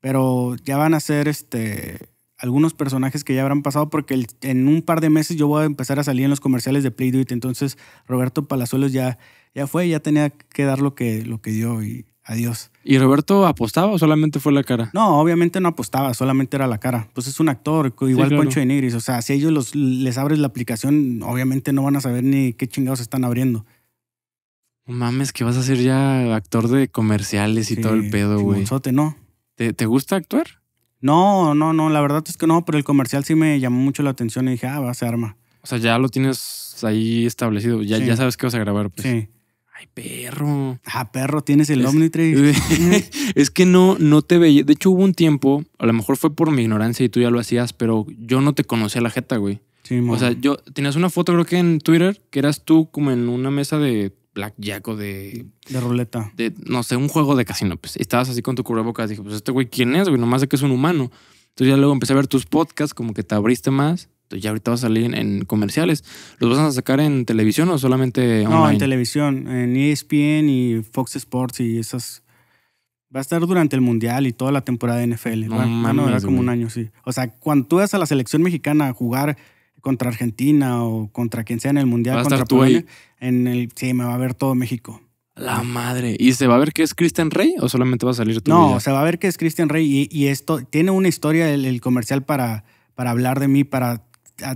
pero ya van a ser este, algunos personajes que ya habrán pasado porque en un par de meses yo voy a empezar a salir en los comerciales de Play entonces Roberto Palazuelos ya, ya fue, ya tenía que dar lo que, lo que dio y adiós. ¿Y Roberto apostaba o solamente fue la cara? No, obviamente no apostaba, solamente era la cara. Pues es un actor, igual Poncho de Nigris, o sea, si ellos los, les abres la aplicación, obviamente no van a saber ni qué chingados están abriendo. Mames, que vas a ser ya actor de comerciales y todo el pedo, güey. ¿no? ¿Te, ¿Te gusta actuar? No, no, no, la verdad es que no, pero el comercial sí me llamó mucho la atención y dije, ah, va, a ser arma. O sea, ya lo tienes ahí establecido, ya, ya sabes que vas a grabar. Pues. Sí. Ay, perro. Ah, perro, tienes el Omnitrix. es que no, no te veía. De hecho, hubo un tiempo, a lo mejor fue por mi ignorancia y tú ya lo hacías, pero yo no te conocía la jeta, güey. Sí, o sea, yo tenías una foto, creo que en Twitter, que eras tú como en una mesa de blackjack o de. De ruleta. no sé, un juego de casino. Pues estabas así con tu cubrebocas. Dije, pues este güey, ¿quién es? Güey, nomás de que es un humano. Entonces ya luego empecé a ver tus podcasts, como que te abriste más. Entonces ya ahorita vas a salir en, comerciales. ¿Los vas a sacar en televisión o solamente No, en televisión. En ESPN y Fox Sports y esas. Va a estar durante el Mundial y toda la temporada de NFL. Ah, no, era como un año, sí. O sea, cuando tú vas a la selección mexicana a jugar contra Argentina o contra quien sea en el Mundial, a contra tú ahí. en el, sí, me va a ver todo México. La madre. ¿Y se va a ver que es Christian Rey o solamente va a salir tú? No, se va a ver que es Christian Rey y, esto tiene una historia el, comercial para, para hablar de mí, para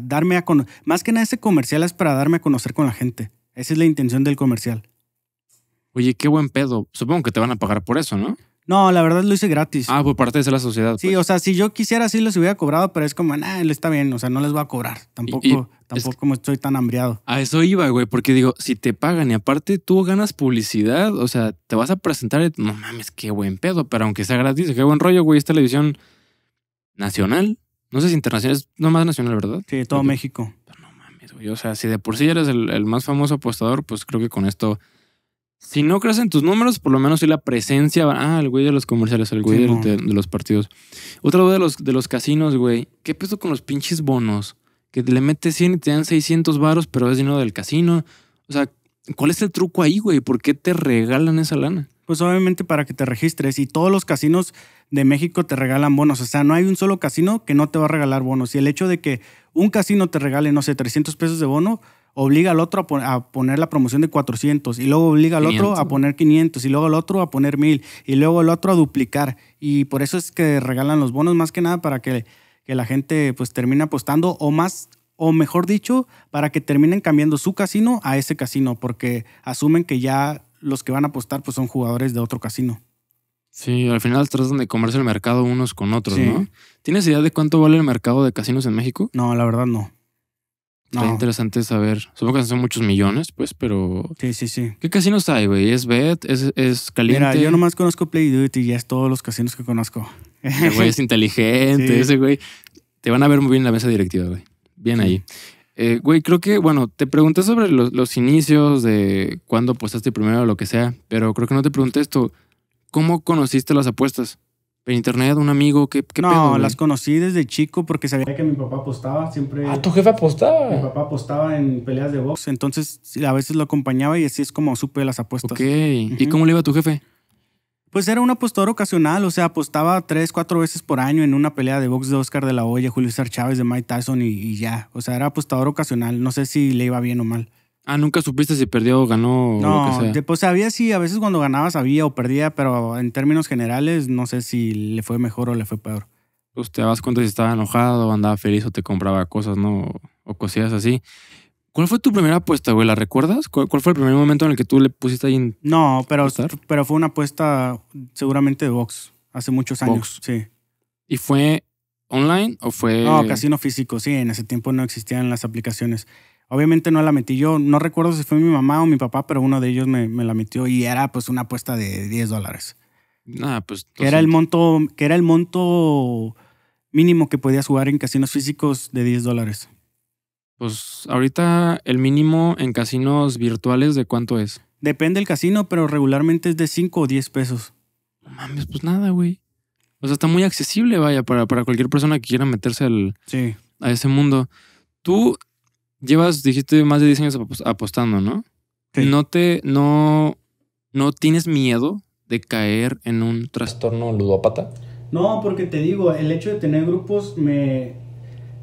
darme a conocer. Más que nada ese comercial es para darme a conocer con la gente. Esa es la intención del comercial. Oye, qué buen pedo. Supongo que te van a pagar por eso, ¿no? No, la verdad lo hice gratis. Ah, por parte de la sociedad. Sí, pues. o sea, si yo quisiera sí los hubiera cobrado, pero es como, nah, está bien, o sea, no les voy a cobrar. Tampoco, tampoco como estoy tan hambriado. A eso iba, güey, porque digo, si te pagan y aparte tú ganas publicidad, o sea, te vas a presentar no mames, qué buen pedo, pero aunque sea gratis, qué buen rollo, güey, es televisión nacional. No sé si internacional, es nomás nacional, ¿verdad? Sí, todo México. no mames, güey, o sea, si de por sí eres el, el más famoso apostador, pues creo que con esto si no crees en tus números, por lo menos sí la presencia. Ah, el güey de los comerciales, el güey de, los partidos. Otra duda de los, de los casinos, güey. ¿Qué peso con los pinches bonos? Que le metes 100 y te dan 600 varos, pero es dinero del casino. O sea, ¿cuál es el truco ahí, güey? ¿Por qué te regalan esa lana? Pues obviamente para que te registres. Y todos los casinos de México te regalan bonos. O sea, no hay un solo casino que no te va a regalar bonos. Y el hecho de que un casino te regale, no sé, 300 pesos de bono obliga al otro a, poner la promoción de 400 y luego obliga al otro a poner 500 y luego al otro a poner 1000 y luego al otro a duplicar. Y por eso es que regalan los bonos más que nada para que, que la gente pues termine apostando o más o mejor dicho, para que terminen cambiando su casino a ese casino porque asumen que ya los que van a apostar pues son jugadores de otro casino. Sí, al final tratan de comerse el mercado unos con otros, ¿no? ¿Tienes idea de cuánto vale el mercado de casinos en México? No, la verdad no. Está interesante saber. Supongo que son muchos millones, pues, pero. Sí, sí, sí. ¿Qué casinos hay, güey? ¿Es Bet? ¿Es, es caliente? Mira, yo nomás conozco Play Duty y ya es todos los casinos que conozco. Ese güey es inteligente, ese güey. Te van a ver muy bien en la mesa directiva, güey. Bien ahí. Eh, güey, creo que, bueno, te pregunté sobre los, los inicios de cuándo apostaste primero o lo que sea, pero creo que no te pregunté esto. ¿Cómo conociste las apuestas? en internet, un amigo, ¿qué, no, las conocí desde chico porque sabía que mi papá apostaba siempre. Ah, tu jefe apostaba. Mi papá apostaba en peleas de box, entonces a veces lo acompañaba y así es como supe las apuestas. Ok, ¿y cómo le iba a tu jefe? Pues era un apostador ocasional, o sea, apostaba tres, cuatro veces por año en una pelea de box de Oscar de la Hoya, Julio César Chávez, de Mike Tyson y ya. O sea, era apostador ocasional, no sé si le iba bien o mal. Ah, nunca supiste si perdió o ganó no, o lo que sea. pues sabía sí, a veces cuando ganaba sabía o perdía, pero en términos generales no sé si le fue mejor o le fue peor. Pues te das cuenta si estaba enojado, andaba feliz o te compraba cosas, ¿no? O, cosías cosillas así. ¿Cuál fue tu primera apuesta, güey? ¿La recuerdas? ¿Cuál, fue el primer momento en el que tú le pusiste ahí en No, pero, pero fue una apuesta seguramente de box, hace muchos años. Sí. ¿Y fue online o fue...? No, casino físico, sí. En ese tiempo no existían las aplicaciones. Obviamente no la metí yo, no recuerdo si fue mi mamá o mi papá, pero uno de ellos me, la metió y era pues una apuesta de 10 dólares. Ah, pues. Que era, el monto, que era el monto mínimo que podías jugar en casinos físicos de 10 dólares. Pues ahorita el mínimo en casinos virtuales de cuánto es. Depende del casino, pero regularmente es de 5 o 10 pesos. No mames, pues nada, güey. O sea, está muy accesible, vaya, para, para cualquier persona que quiera meterse a ese mundo. Tú llevas, dijiste, más de 10 años apostando, ¿no? No te, no, no tienes miedo de caer en un trastorno ludópata. No, porque te digo, el hecho de tener grupos me,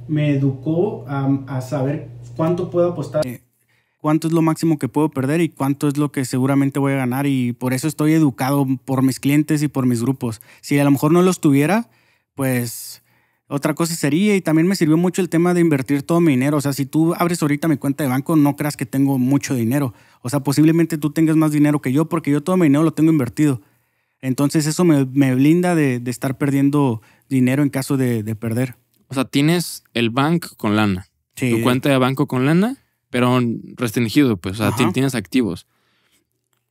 me educó a, a saber cuánto puedo apostar. Eh, cuánto es lo máximo que puedo perder y cuánto es lo que seguramente voy a ganar. Y por eso estoy educado por mis clientes y por mis grupos. Si a lo mejor no los tuviera, pues otra cosa sería, y también me sirvió mucho el tema de invertir todo mi dinero. O sea, si tú abres ahorita mi cuenta de banco, no creas que tengo mucho dinero. O sea, posiblemente tú tengas más dinero que yo porque yo todo mi dinero lo tengo invertido. Entonces eso me, blinda de, estar perdiendo dinero en caso de, perder. O sea, tienes el banco con lana. Tu cuenta de banco con lana, pero restringido, pues, o sea, tienes activos.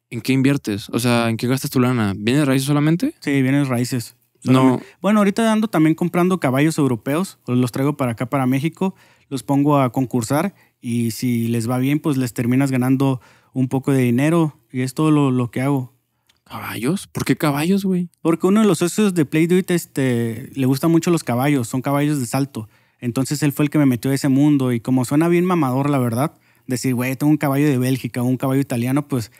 ¿En qué inviertes? O sea, ¿en qué gastas tu lana? de raíces solamente? Sí, vienes raíces. No. Bueno, ahorita ando también comprando caballos europeos, los traigo para acá, para México, los pongo a concursar y si les va bien, pues les terminas ganando un poco de dinero y es todo lo, que hago. ¿Caballos? ¿Por qué caballos, güey? Porque uno de los socios de Play este, le gustan mucho los caballos, son caballos de salto. Entonces él fue el que me metió a ese mundo y como suena bien mamador, la verdad, decir, güey, tengo un caballo de Bélgica un caballo italiano, pues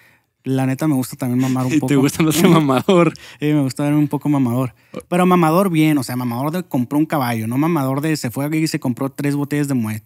la neta me gusta también mamar un poco. ¿Te gusta ser mamador? me gusta ver un poco mamador. Pero mamador bien, o sea, mamador de compró un caballo, no mamador de se fue aquí y se compró tres botellas de muet.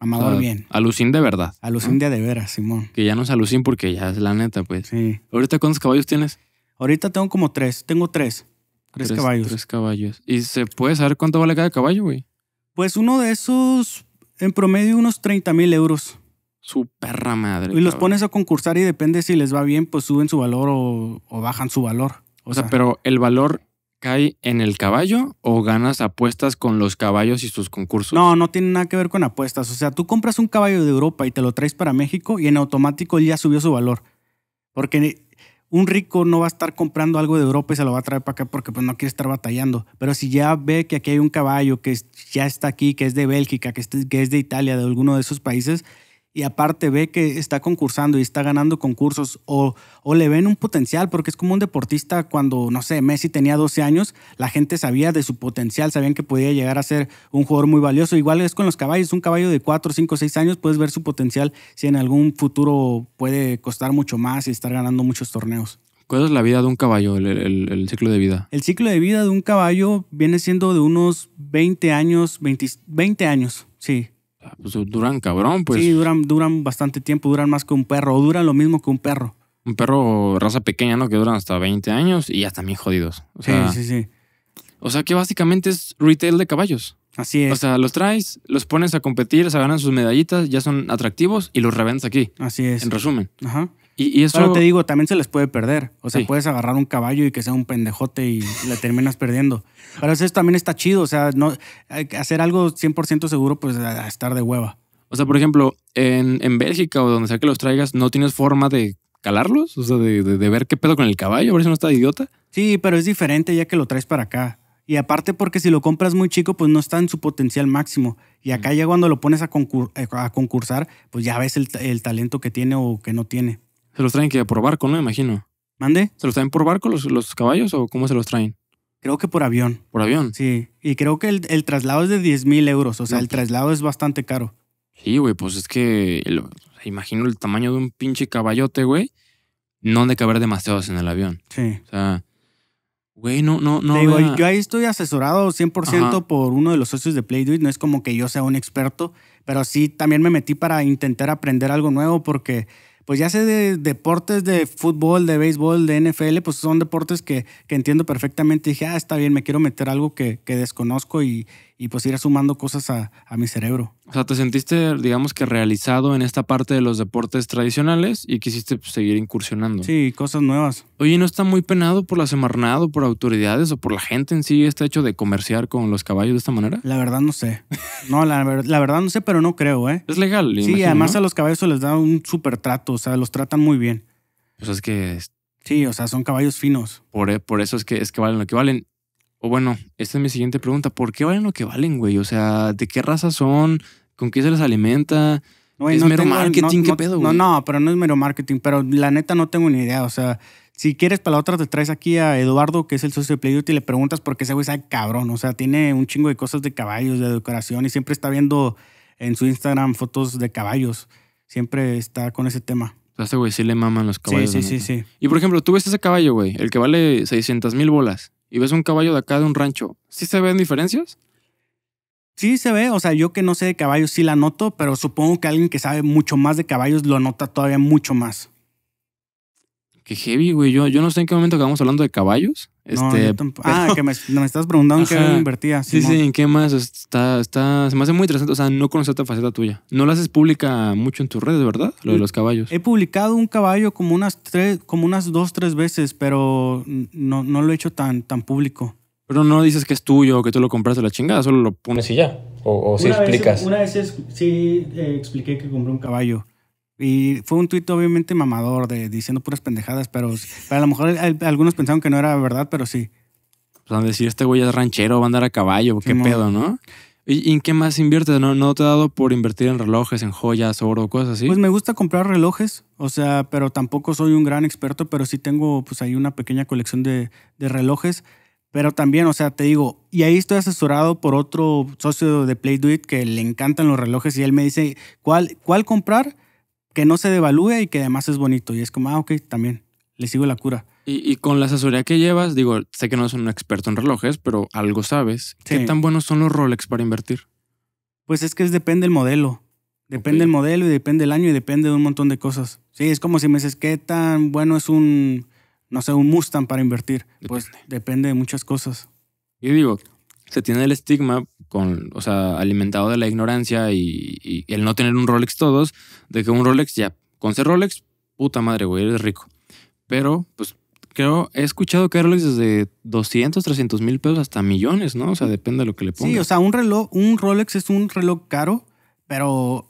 Mamador bien. Alucín de verdad. Alucín de de veras, Simón. Que ya no es alucín porque ya es la neta, pues. Sí. ¿Ahorita cuántos caballos tienes? Ahorita tengo como tres, tengo tres. Tres, caballos. Tres caballos. ¿Y se puede saber cuánto vale cada caballo, güey? Pues uno de esos, en promedio, unos 30 mil euros su perra madre. Y los pones a concursar y depende si les va bien, pues suben su valor o, bajan su valor. O, sea, pero el valor cae en el caballo o ganas apuestas con los caballos y sus concursos? No, no tiene nada que ver con apuestas. O sea, tú compras un caballo de Europa y te lo traes para México y en automático ya subió su valor. Porque un rico no va a estar comprando algo de Europa y se lo va a traer para acá porque pues no quiere estar batallando. Pero si ya ve que aquí hay un caballo que ya está aquí, que es de Bélgica, que es de Italia, de alguno de esos países, y aparte ve que está concursando y está ganando concursos o, o, le ven un potencial, porque es como un deportista cuando, no sé, Messi tenía 12 años, la gente sabía de su potencial, sabían que podía llegar a ser un jugador muy valioso. Igual es con los caballos, un caballo de 4, 5, 6 años, puedes ver su potencial si en algún futuro puede costar mucho más y estar ganando muchos torneos. ¿Cuál es la vida de un caballo, el, ciclo de vida? El ciclo de vida de un caballo viene siendo de unos 20 años, 20 años, sí. Pues, duran cabrón, pues. Sí, duran, duran bastante tiempo, duran más que un perro, o duran lo mismo que un perro. Un perro raza pequeña, ¿no? Que duran hasta 20 años y ya están bien jodidos. O sea, sí, sí, sí. O sea que básicamente es retail de caballos. Así es. O sea, los traes, los pones a competir, se ganan sus medallitas, ya son atractivos y los revendes aquí. Así es. En resumen. Ajá. Y, eso... te digo, también se les puede perder. O sea, puedes agarrar un caballo y que sea un pendejote y le terminas perdiendo. Pero eso también está chido. O sea, no, hacer algo 100% seguro, pues estar de hueva. O sea, por ejemplo, en, en, Bélgica o donde sea que los traigas, ¿no tienes forma de calarlos? O sea, de, ver qué pedo con el caballo, a ver si no está idiota. Sí, pero es diferente ya que lo traes para acá. Y aparte porque si lo compras muy chico, pues no está en su potencial máximo. Y acá ya cuando lo pones a, eh, a concursar, pues ya ves el, el talento que tiene o que no tiene. ¿Se los traen que por barco, no? imagino. ¿Mande? ¿Se los traen por barco los, los caballos o cómo se los traen? Creo que por avión. ¿Por avión? Sí. Y creo que el, traslado es de 10 mil euros. O sea, el pues. traslado es bastante caro. Sí, güey, pues es que imagino el tamaño de un pinche caballote, güey. No han de caber demasiados en el avión. Sí. O sea, güey, no, no, no. yo ahí estoy asesorado 100% por uno de los socios de PlayDuit. No es como que yo sea un experto, pero sí también me metí para intentar aprender algo nuevo porque pues ya sé de deportes de fútbol, de béisbol, de NFL, pues son deportes que, que entiendo perfectamente. Y dije, ah, está bien, me quiero meter algo que, que desconozco y, y pues ir sumando cosas a, mi cerebro. O sea, te sentiste, digamos que realizado en esta parte de los deportes tradicionales y quisiste pues, seguir incursionando. Sí, cosas nuevas. Oye, ¿no está muy penado por la semarnado, o por autoridades o por la gente en sí este hecho de comerciar con los caballos de esta manera? La verdad no sé. No, la, verdad no sé, pero no creo, ¿eh? Es legal. Sí, además a los caballos se les da un súper trato, o sea, los tratan muy bien. sea, pues es que... Sí, o sea, son caballos finos. Por, e, por eso es que, es que valen lo que valen o bueno, esta es mi siguiente pregunta, ¿por qué valen lo que valen, güey? O sea, ¿de qué raza son? ¿Con qué se les alimenta? No es mero marketing, ¿qué pedo, güey? No, no, pero no es mero marketing, pero la neta no tengo ni idea, o sea, si quieres para la otra te traes aquí a Eduardo, que es el socio de Playduty, y le preguntas por qué ese güey sabe cabrón, o sea, tiene un chingo de cosas de caballos, de decoración y siempre está viendo en su Instagram fotos de caballos, siempre está con ese tema. O sea, este güey sí le maman los caballos. Sí, sí, sí, sí. Y por ejemplo, tú ves ese caballo, güey, el que vale 600 mil bolas y ves un caballo de acá de un rancho, ¿sí se ven diferencias? Sí se ve, o sea, yo que no sé de caballos sí la noto, pero supongo que alguien que sabe mucho más de caballos lo nota todavía mucho más. Qué heavy, güey. Yo, yo no sé en qué momento acabamos hablando de caballos. Este, no, Ah, que me, me estás preguntando en qué invertía. Sí, sí, en qué más. Está, está, se me hace muy interesante. O sea, no conoces esta faceta tuya. No lo haces pública mucho en tus redes, ¿verdad? Lo de los caballos. He publicado un caballo como unas, tres, como unas dos, tres veces, pero no, no lo he hecho tan, tan público. Pero no dices que es tuyo o que tú lo compraste a la chingada, solo lo pones y ya. O, si sí explicas. una vez sí eh, expliqué que compré un caballo. Y fue un tuit obviamente mamador de diciendo puras pendejadas, pero a lo mejor algunos pensaron que no era verdad, pero sí. Pues han decir, este güey es ranchero, va a andar a caballo, qué pedo, ¿no? ¿Y en qué más inviertes? ¿No, ¿No te ha dado por invertir en relojes, en joyas, oro, cosas así? Pues me gusta comprar relojes, o sea, pero tampoco soy un gran experto, pero sí tengo pues ahí una pequeña colección de, relojes. Pero también, o sea, te digo, y ahí estoy asesorado por otro socio de Play que le encantan los relojes y él me dice, ¿cuál, cuál comprar? que no se devalúe y que además es bonito. Y es como, ah, ok, también, le sigo la cura. Y, con la asesoría que llevas, digo, sé que no soy un experto en relojes, pero algo sabes. ¿Qué tan buenos son los Rolex para invertir? Pues es que depende el modelo. Depende del el modelo y depende el año y depende de un montón de cosas. Sí, es como si me dices, ¿qué tan bueno es un, no sé, un Mustang para invertir? Pues depende de muchas cosas. Y digo, se tiene el estigma con, o sea, alimentado de la ignorancia y, el no tener un Rolex todos, de que un Rolex ya, con ser Rolex, puta madre, güey, eres rico. Pero, pues, creo, he escuchado que hay Rolex desde 200, 300 mil pesos hasta millones, ¿no? O sea, depende de lo que le pongas. Sí, o sea, un reloj, un Rolex es un reloj caro, pero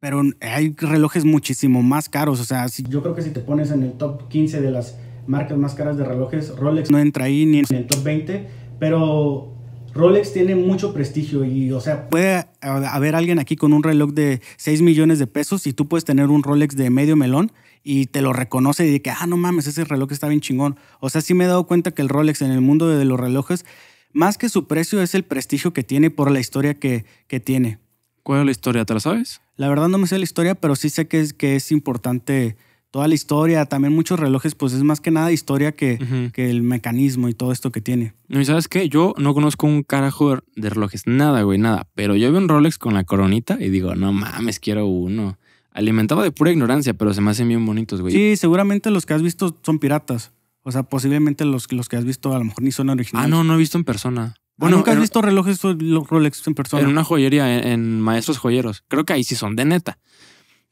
pero hay relojes muchísimo más caros. O sea, yo creo que si te pones en el top 15 de las marcas más caras de relojes, Rolex no entra ahí ni en el top 20 pero Rolex tiene mucho prestigio y, o sea... Puede haber alguien aquí con un reloj de 6 millones de pesos y tú puedes tener un Rolex de medio melón y te lo reconoce y de que, ah, no mames, ese reloj está bien chingón. O sea, sí me he dado cuenta que el Rolex en el mundo de los relojes, más que su precio, es el prestigio que tiene por la historia que, que tiene. ¿Cuál es la historia? ¿Te la sabes? La verdad no me sé la historia, pero sí sé que es, que es importante toda la historia, también muchos relojes, pues es más que nada historia que, el mecanismo y todo esto que tiene. ¿Y sabes qué? Yo no conozco un carajo de relojes, nada, güey, nada. Pero yo vi un Rolex con la coronita y digo, no mames, quiero uno. Alimentaba de pura ignorancia, pero se me hacen bien bonitos, güey. Sí, seguramente los que has visto son piratas. O sea, posiblemente los, los que has visto a lo mejor ni son originales. Ah, no, no he visto en persona. Ah, bueno, nunca has visto relojes Rolex en persona. En una joyería, en maestros joyeros. Creo que ahí sí son de neta.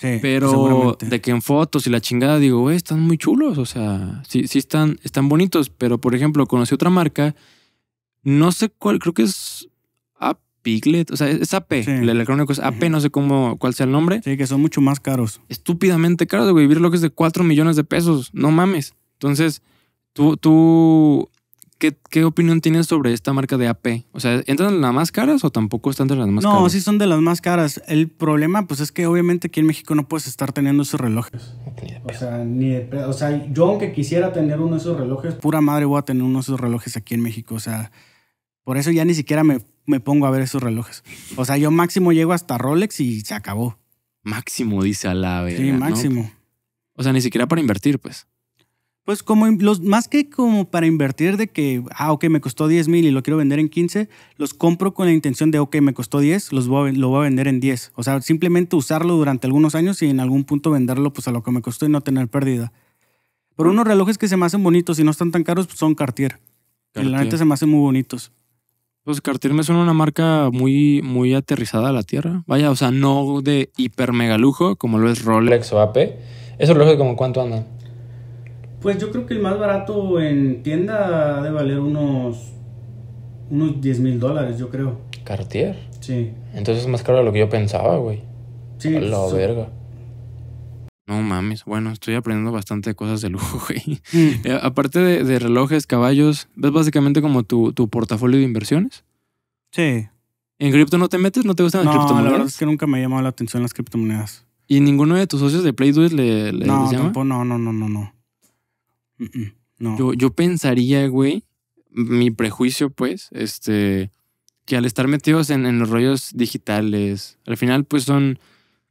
Pues, pero de que en fotos y la chingada digo, güey, están muy chulos, o sea, sí, están, están bonitos, pero por ejemplo, conocí otra marca, no sé cuál, creo que es Apiglet, o sea, es AP, el electrónico es AP, no sé cómo, cuál sea el nombre. Sí, que son mucho más caros. Estúpidamente caros, güey, vivir lo que es de 4 millones de pesos, no mames. Entonces, tú, tú, ¿Qué, opinión tienes sobre esta marca de AP? O sea, ¿entran las más caras o tampoco están de las más caras? No, sí son de las más caras. El problema, pues, es que obviamente aquí en México no puedes estar teniendo esos relojes. o sea, ni O sea, yo aunque quisiera tener uno de esos relojes, pura madre voy a tener uno de esos relojes aquí en México. O sea, por eso ya ni siquiera me, pongo a ver esos relojes. O sea, yo máximo llego hasta Rolex y se acabó. Máximo, dice a la Sí, máximo. O sea, ni siquiera para invertir, pues. Pues como los, más que como para invertir de que, ah, ok, me costó 10 mil y lo quiero vender en 15, los compro con la intención de, ok, me costó 10, los voy a, lo voy a vender en 10. O sea, simplemente usarlo durante algunos años y en algún punto venderlo pues a lo que me costó y no tener pérdida. Pero unos relojes que se me hacen bonitos y no están tan caros pues, son Cartier. Realmente la neta se me hacen muy bonitos. Pues Cartier me suena una marca muy, muy aterrizada a la tierra. Vaya, o sea, no de hiper mega lujo como lo es Rolex o AP. ¿Esos relojes como cuánto andan? Pues yo creo que el más barato en tienda de valer unos, unos 10 mil dólares, yo creo. ¿Cartier? Sí. Entonces es más caro de lo que yo pensaba, güey. Sí. A la verga. No mames, bueno, estoy aprendiendo bastante cosas de lujo, güey. Mm. Eh, aparte de, relojes, caballos, ¿ves básicamente como tu, tu, portafolio de inversiones? Sí. ¿En cripto no te metes? ¿No te gustan las criptomonedas? No, la verdad es que nunca me ha llamado la atención las criptomonedas. ¿Y ninguno de tus socios de PlayDudes le, no, no, no, no, no, no. Yo, yo pensaría, güey, mi prejuicio, pues, este, que al estar metidos en, los rollos digitales, al final, pues son,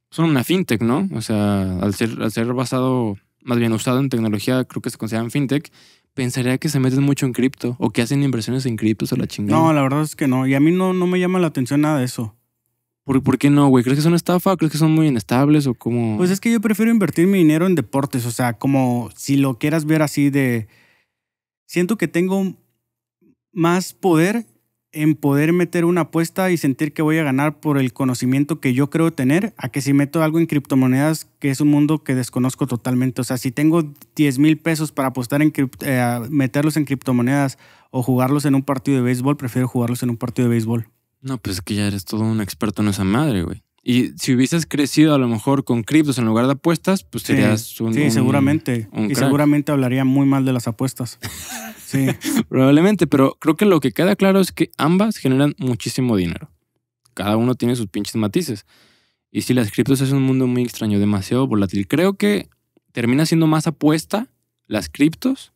son una fintech, ¿no? O sea, al ser, al ser basado, más bien usado en tecnología, creo que se consideran fintech. Pensaría que se meten mucho en cripto o que hacen inversiones en criptos o la chingada. No, la verdad es que no. Y a mí no, no me llama la atención nada de eso. ¿Por, qué no, güey? ¿Crees que son estafa? ¿Crees que son muy inestables o cómo? Pues es que yo prefiero invertir mi dinero en deportes. O sea, como si lo quieras ver así de. Siento que tengo más poder en poder meter una apuesta y sentir que voy a ganar por el conocimiento que yo creo tener, a que si meto algo en criptomonedas, que es un mundo que desconozco totalmente. O sea, si tengo 10 mil pesos para apostar en eh, meterlos en criptomonedas o jugarlos en un partido de béisbol, prefiero jugarlos en un partido de béisbol. No, pues es que ya eres todo un experto en esa madre, güey. Y si hubieses crecido a lo mejor con criptos en lugar de apuestas, pues serías un. Sí, seguramente. y seguramente hablaría muy mal de las apuestas. sí. Probablemente, pero creo que lo que queda claro es que ambas generan muchísimo dinero. Cada uno tiene sus pinches matices. Y si las criptos es un mundo muy extraño, demasiado volátil. Creo que termina siendo más apuesta las criptos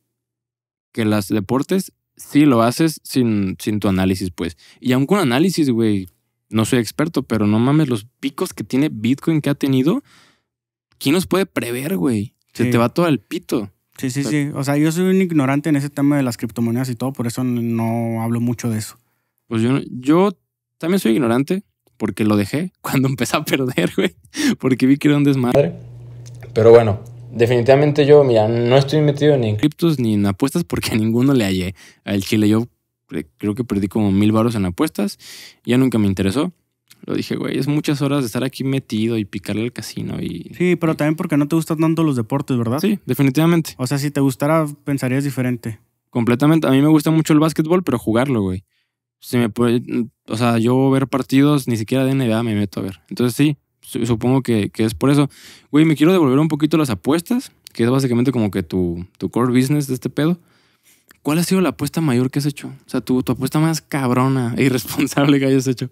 que las deportes sí lo haces sin, tu análisis, pues. Y aunque con análisis, güey, no soy experto, pero no mames, los picos que tiene Bitcoin que ha tenido, ¿quién nos puede prever, güey? Se te va todo al pito. Sí, sí, sí. O sea, yo soy un ignorante en ese tema de las criptomonedas y todo, por eso no hablo mucho de eso. Pues yo, yo también soy ignorante porque lo dejé cuando empecé a perder, güey, porque vi que era un desmadre. Pero bueno, definitivamente yo, mira, no estoy metido ni en criptos ni en apuestas porque a ninguno le hallé. Al chile yo eh, creo que perdí como mil varos en apuestas. Ya nunca me interesó. Lo dije, güey, es muchas horas de estar aquí metido y picarle al casino y... Sí, pero también porque no te gustan tanto los deportes, ¿verdad? Sí, definitivamente. O sea, si te gustara, pensarías diferente. Completamente. A mí me gusta mucho el básquetbol, pero jugarlo, güey. Se me puede... O sea, yo ver partidos, ni siquiera de NBA me meto a ver. Entonces sí, Supongo que, es por eso. Güey, me quiero devolver un poquito las apuestas, que es básicamente como que tu, tu core business de este pedo. ¿Cuál ha sido la apuesta mayor que has hecho? O sea, tu, apuesta más cabrona e irresponsable que hayas hecho.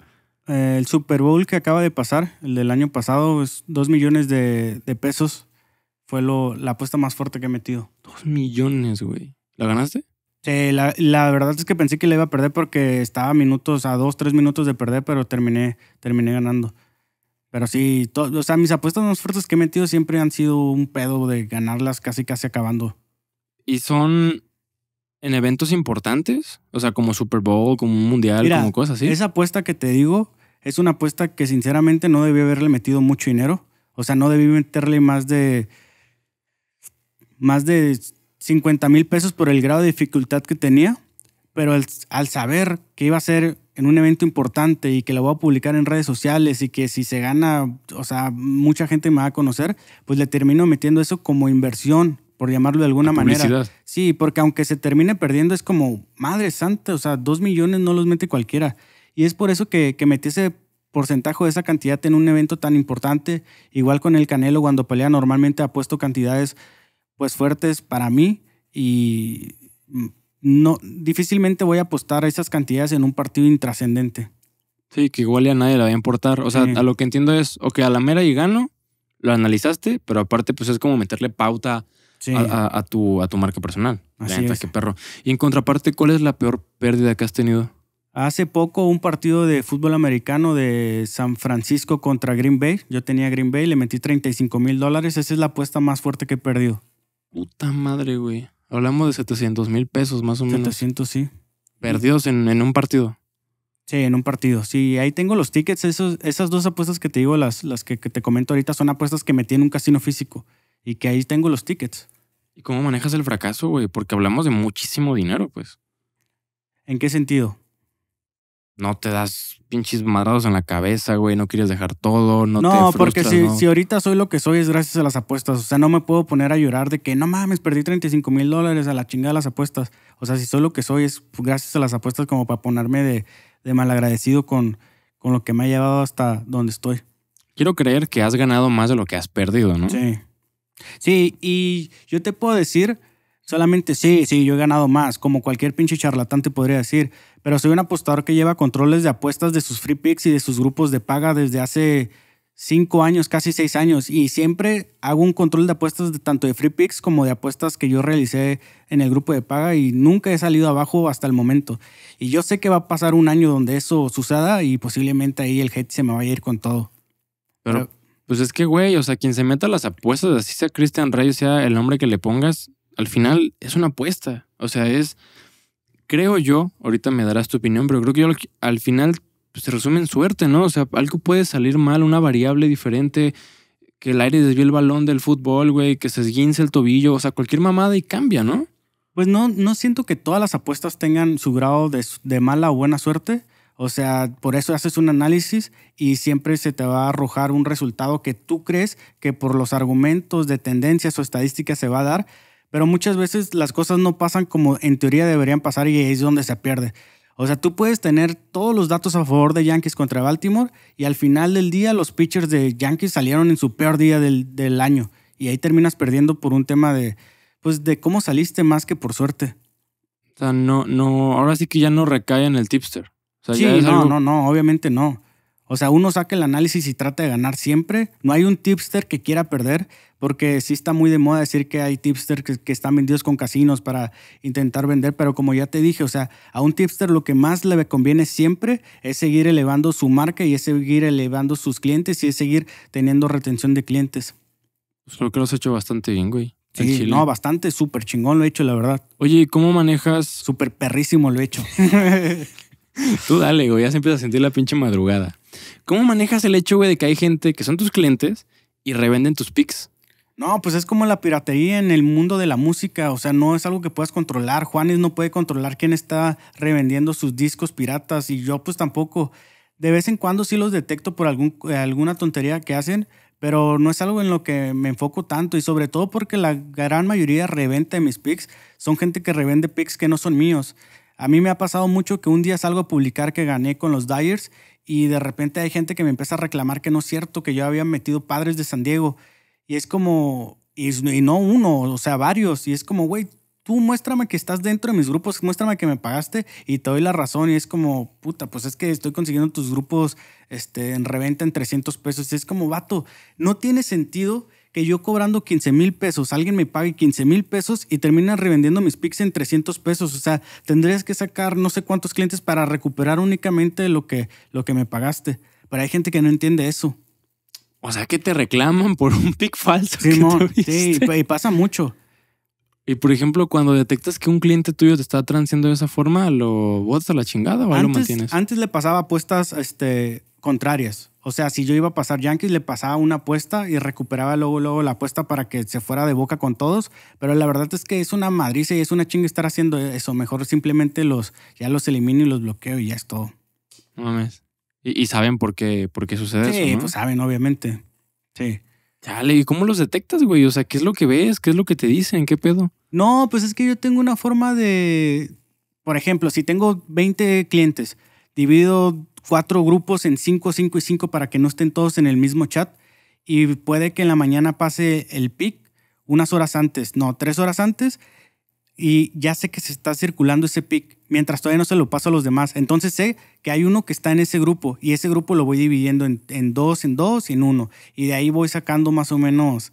Eh, el Super Bowl que acaba de pasar, el del año pasado, es 2 millones de, pesos. Fue la apuesta más fuerte que he metido. dos millones, güey. ¿La ganaste? Sí, la, verdad es que pensé que le iba a perder porque estaba minutos, a dos, tres minutos de perder, pero terminé, terminé ganando. Pero sí, o sea, mis apuestas más fuertes que he metido siempre han sido un pedo de ganarlas casi casi acabando. ¿Y son en eventos importantes? O sea, como Super Bowl, como mundial, como cosas así. Esa apuesta que te digo es una apuesta que sinceramente no debí haberle metido mucho dinero. O sea, no debí meterle más de. más de 50 mil pesos por el grado de dificultad que tenía. Pero al saber que iba a ser en un evento importante y que la voy a publicar en redes sociales y que si se gana, o sea, mucha gente me va a conocer, pues le termino metiendo eso como inversión, por llamarlo de alguna manera. Sí, porque aunque se termine perdiendo, es como, madre santa, o sea, dos millones no los mete cualquiera. Y es por eso que, que metí ese porcentaje de esa cantidad en un evento tan importante. Igual con el Canelo, cuando pelea, normalmente ha puesto cantidades pues fuertes para mí y mm, no, difícilmente voy a apostar a esas cantidades en un partido intrascendente. Sí, que igual ya a nadie le va a importar. O sea, a lo que entiendo es, ok, a la mera y gano, lo analizaste, pero aparte, pues es como meterle pauta a, tu, a tu marca personal. Así es. qué perro. Y en contraparte, ¿cuál es la peor pérdida que has tenido? Hace poco un partido de fútbol americano de San Francisco contra Green Bay. Yo tenía Green Bay, le metí 35 mil dólares. Esa es la apuesta más fuerte que he perdido. Puta madre, güey. Hablamos de 700 mil pesos más o menos. 700, sí. Perdidos en, en, un partido. Sí, en un partido. Sí, ahí tengo los tickets. Esos, esas dos apuestas que te digo, las, las que, que, te comento ahorita, son apuestas que metí en un casino físico y que ahí tengo los tickets. ¿Y cómo manejas el fracaso, güey? Porque hablamos de muchísimo dinero, pues. ¿En qué sentido? no te das pinches madrados en la cabeza, güey, no quieres dejar todo, no, no porque si, si ahorita soy lo que soy es gracias a las apuestas, o sea, no me puedo poner a llorar de que no mames, perdí 35 mil dólares a la chingada de las apuestas, o sea, si soy lo que soy es gracias a las apuestas como para ponerme de, de malagradecido con, con lo que me ha llevado hasta donde estoy. Quiero creer que has ganado más de lo que has perdido, ¿no? Sí. Sí, y yo te puedo decir solamente sí, sí, yo he ganado más, como cualquier pinche charlatán te podría decir, pero soy un apostador que lleva controles de apuestas de sus free picks y de sus grupos de paga desde hace cinco años, casi seis años, y siempre hago un control de apuestas tanto de free picks como de apuestas que yo realicé en el grupo de paga y nunca he salido abajo hasta el momento. Y yo sé que va a pasar un año donde eso suceda y posiblemente ahí el head se me vaya a ir con todo. Pero, pues es que, güey, o sea, quien se meta a las apuestas, así sea Christian Rey, sea el nombre que le pongas, al final es una apuesta. O sea, es creo yo, ahorita me darás tu opinión, pero creo que yo al final pues, se resume en suerte, ¿no? O sea, algo puede salir mal, una variable diferente, que el aire desvíe el balón del fútbol, güey, que se esguince el tobillo, o sea, cualquier mamada y cambia, ¿no? Pues no, no siento que todas las apuestas tengan su grado de, de mala o buena suerte. O sea, por eso haces un análisis y siempre se te va a arrojar un resultado que tú crees que por los argumentos de tendencias o estadísticas se va a dar pero muchas veces las cosas no pasan como en teoría deberían pasar y ahí es donde se pierde. O sea, tú puedes tener todos los datos a favor de Yankees contra Baltimore y al final del día los pitchers de Yankees salieron en su peor día del, año. Y ahí terminas perdiendo por un tema de, pues, de cómo saliste más que por suerte. O sea, no, no, ahora sí que ya no recae en el tipster. sí, no, no, no, obviamente no. O sea, uno saca el análisis y trata de ganar siempre. No hay un tipster que quiera perder, porque sí está muy de moda decir que hay tipsters que, están vendidos con casinos para intentar vender, pero como ya te dije, o sea, a un tipster lo que más le conviene siempre es seguir elevando su marca y es seguir elevando sus clientes y es seguir teniendo retención de clientes. Pues creo que lo has hecho bastante bien, güey. Sí, no, bastante, súper chingón lo he hecho, la verdad. Oye, cómo manejas? Súper perrísimo lo he hecho. Tú dale, güey, ya se empieza a sentir la pinche madrugada. ¿Cómo manejas el hecho, güey, de que hay gente que son tus clientes y revenden tus pics? No, pues es como la piratería en el mundo de la música, o sea, no es algo que puedas controlar. Juanes no puede controlar quién está revendiendo sus discos piratas y yo pues tampoco. De vez en cuando sí los detecto por eh, alguna tontería que hacen, pero no es algo en lo que me enfoco tanto y sobre todo porque la gran mayoría reventa de mis pics son gente que revende pics que no son míos. A mí me ha pasado mucho que un día salgo a publicar que gané con los Dyers y de repente hay gente que me empieza a reclamar que no es cierto, que yo había metido padres de San Diego. Y es como, y, no uno, o sea, varios. Y es como, güey, tú muéstrame que estás dentro de mis grupos, muéstrame que me pagaste y te doy la razón. Y es como, puta, pues es que estoy consiguiendo tus grupos este, en reventa en 300 pesos. Y es como, vato, no tiene sentido que yo cobrando 15 mil pesos, alguien me pague 15 mil pesos y termina revendiendo mis pics en 300 pesos. O sea, tendrías que sacar no sé cuántos clientes para recuperar únicamente lo que, lo que me pagaste. Pero hay gente que no entiende eso. O sea, que te reclaman por un pic falso. sí y pasa mucho. Y por ejemplo, cuando detectas que un cliente tuyo te está transiendo de esa forma, ¿lo botas a la chingada o lo mantienes? Antes le pasaba apuestas este, contrarias. O sea, si yo iba a pasar Yankees, le pasaba una apuesta y recuperaba luego, luego la apuesta para que se fuera de boca con todos. Pero la verdad es que es una madriza y es una chinga estar haciendo eso. Mejor simplemente los, ya los elimino y los bloqueo y ya es todo. No mames. Y, saben por qué, por qué sucede eso. Sí, pues saben, obviamente. Sí. Dale, ¿y cómo los detectas, güey? O sea, ¿qué es lo que ves? ¿Qué es lo que te dicen? ¿Qué pedo? No, pues es que yo tengo una forma de. Por ejemplo, si tengo 20 clientes, divido cuatro grupos en cinco cinco y cinco para que no estén todos en el mismo chat. Y puede que en la mañana pase el pic unas horas antes, no, tres horas antes, y ya sé que se está circulando ese pic mientras todavía no se lo paso a los demás. Entonces sé que hay uno que está en ese grupo y ese grupo lo voy dividiendo en, dos, en dos y en uno. Y de ahí voy sacando más o menos.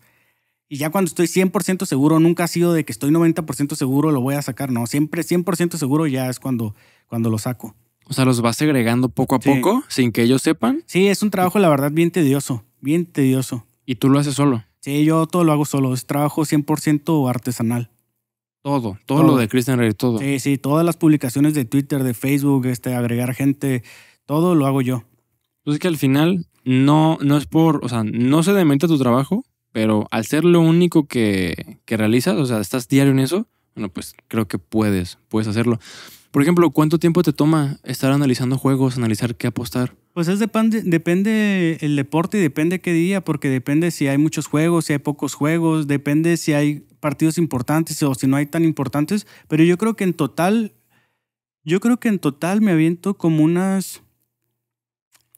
Y ya cuando estoy 100% seguro, nunca ha sido de que estoy 90% seguro, lo voy a sacar. No, siempre 100% seguro ya es cuando, cuando lo saco. O sea, los vas agregando poco a poco sin que ellos sepan. Sí, es un trabajo, la verdad, bien tedioso, bien tedioso. ¿Y tú lo haces solo? Sí, yo todo lo hago solo. Es trabajo 100% artesanal. Todo, todo, lo de Christian Rey, todo. Sí, sí, todas las publicaciones de Twitter, de Facebook, este, agregar gente, todo lo hago yo. Pues es que al final no, no es por, o sea, no se demente tu trabajo, pero al ser lo único que realizas, o sea, estás diario en eso, bueno, pues creo que puedes, puedes hacerlo. Por ejemplo, ¿cuánto tiempo te toma estar analizando juegos, analizar qué apostar? Pues es depende, depende el deporte y depende qué día, porque depende si hay muchos juegos, si hay pocos juegos, depende si hay partidos importantes o si no hay tan importantes. Pero yo creo que en total, yo creo que en total me aviento como unas,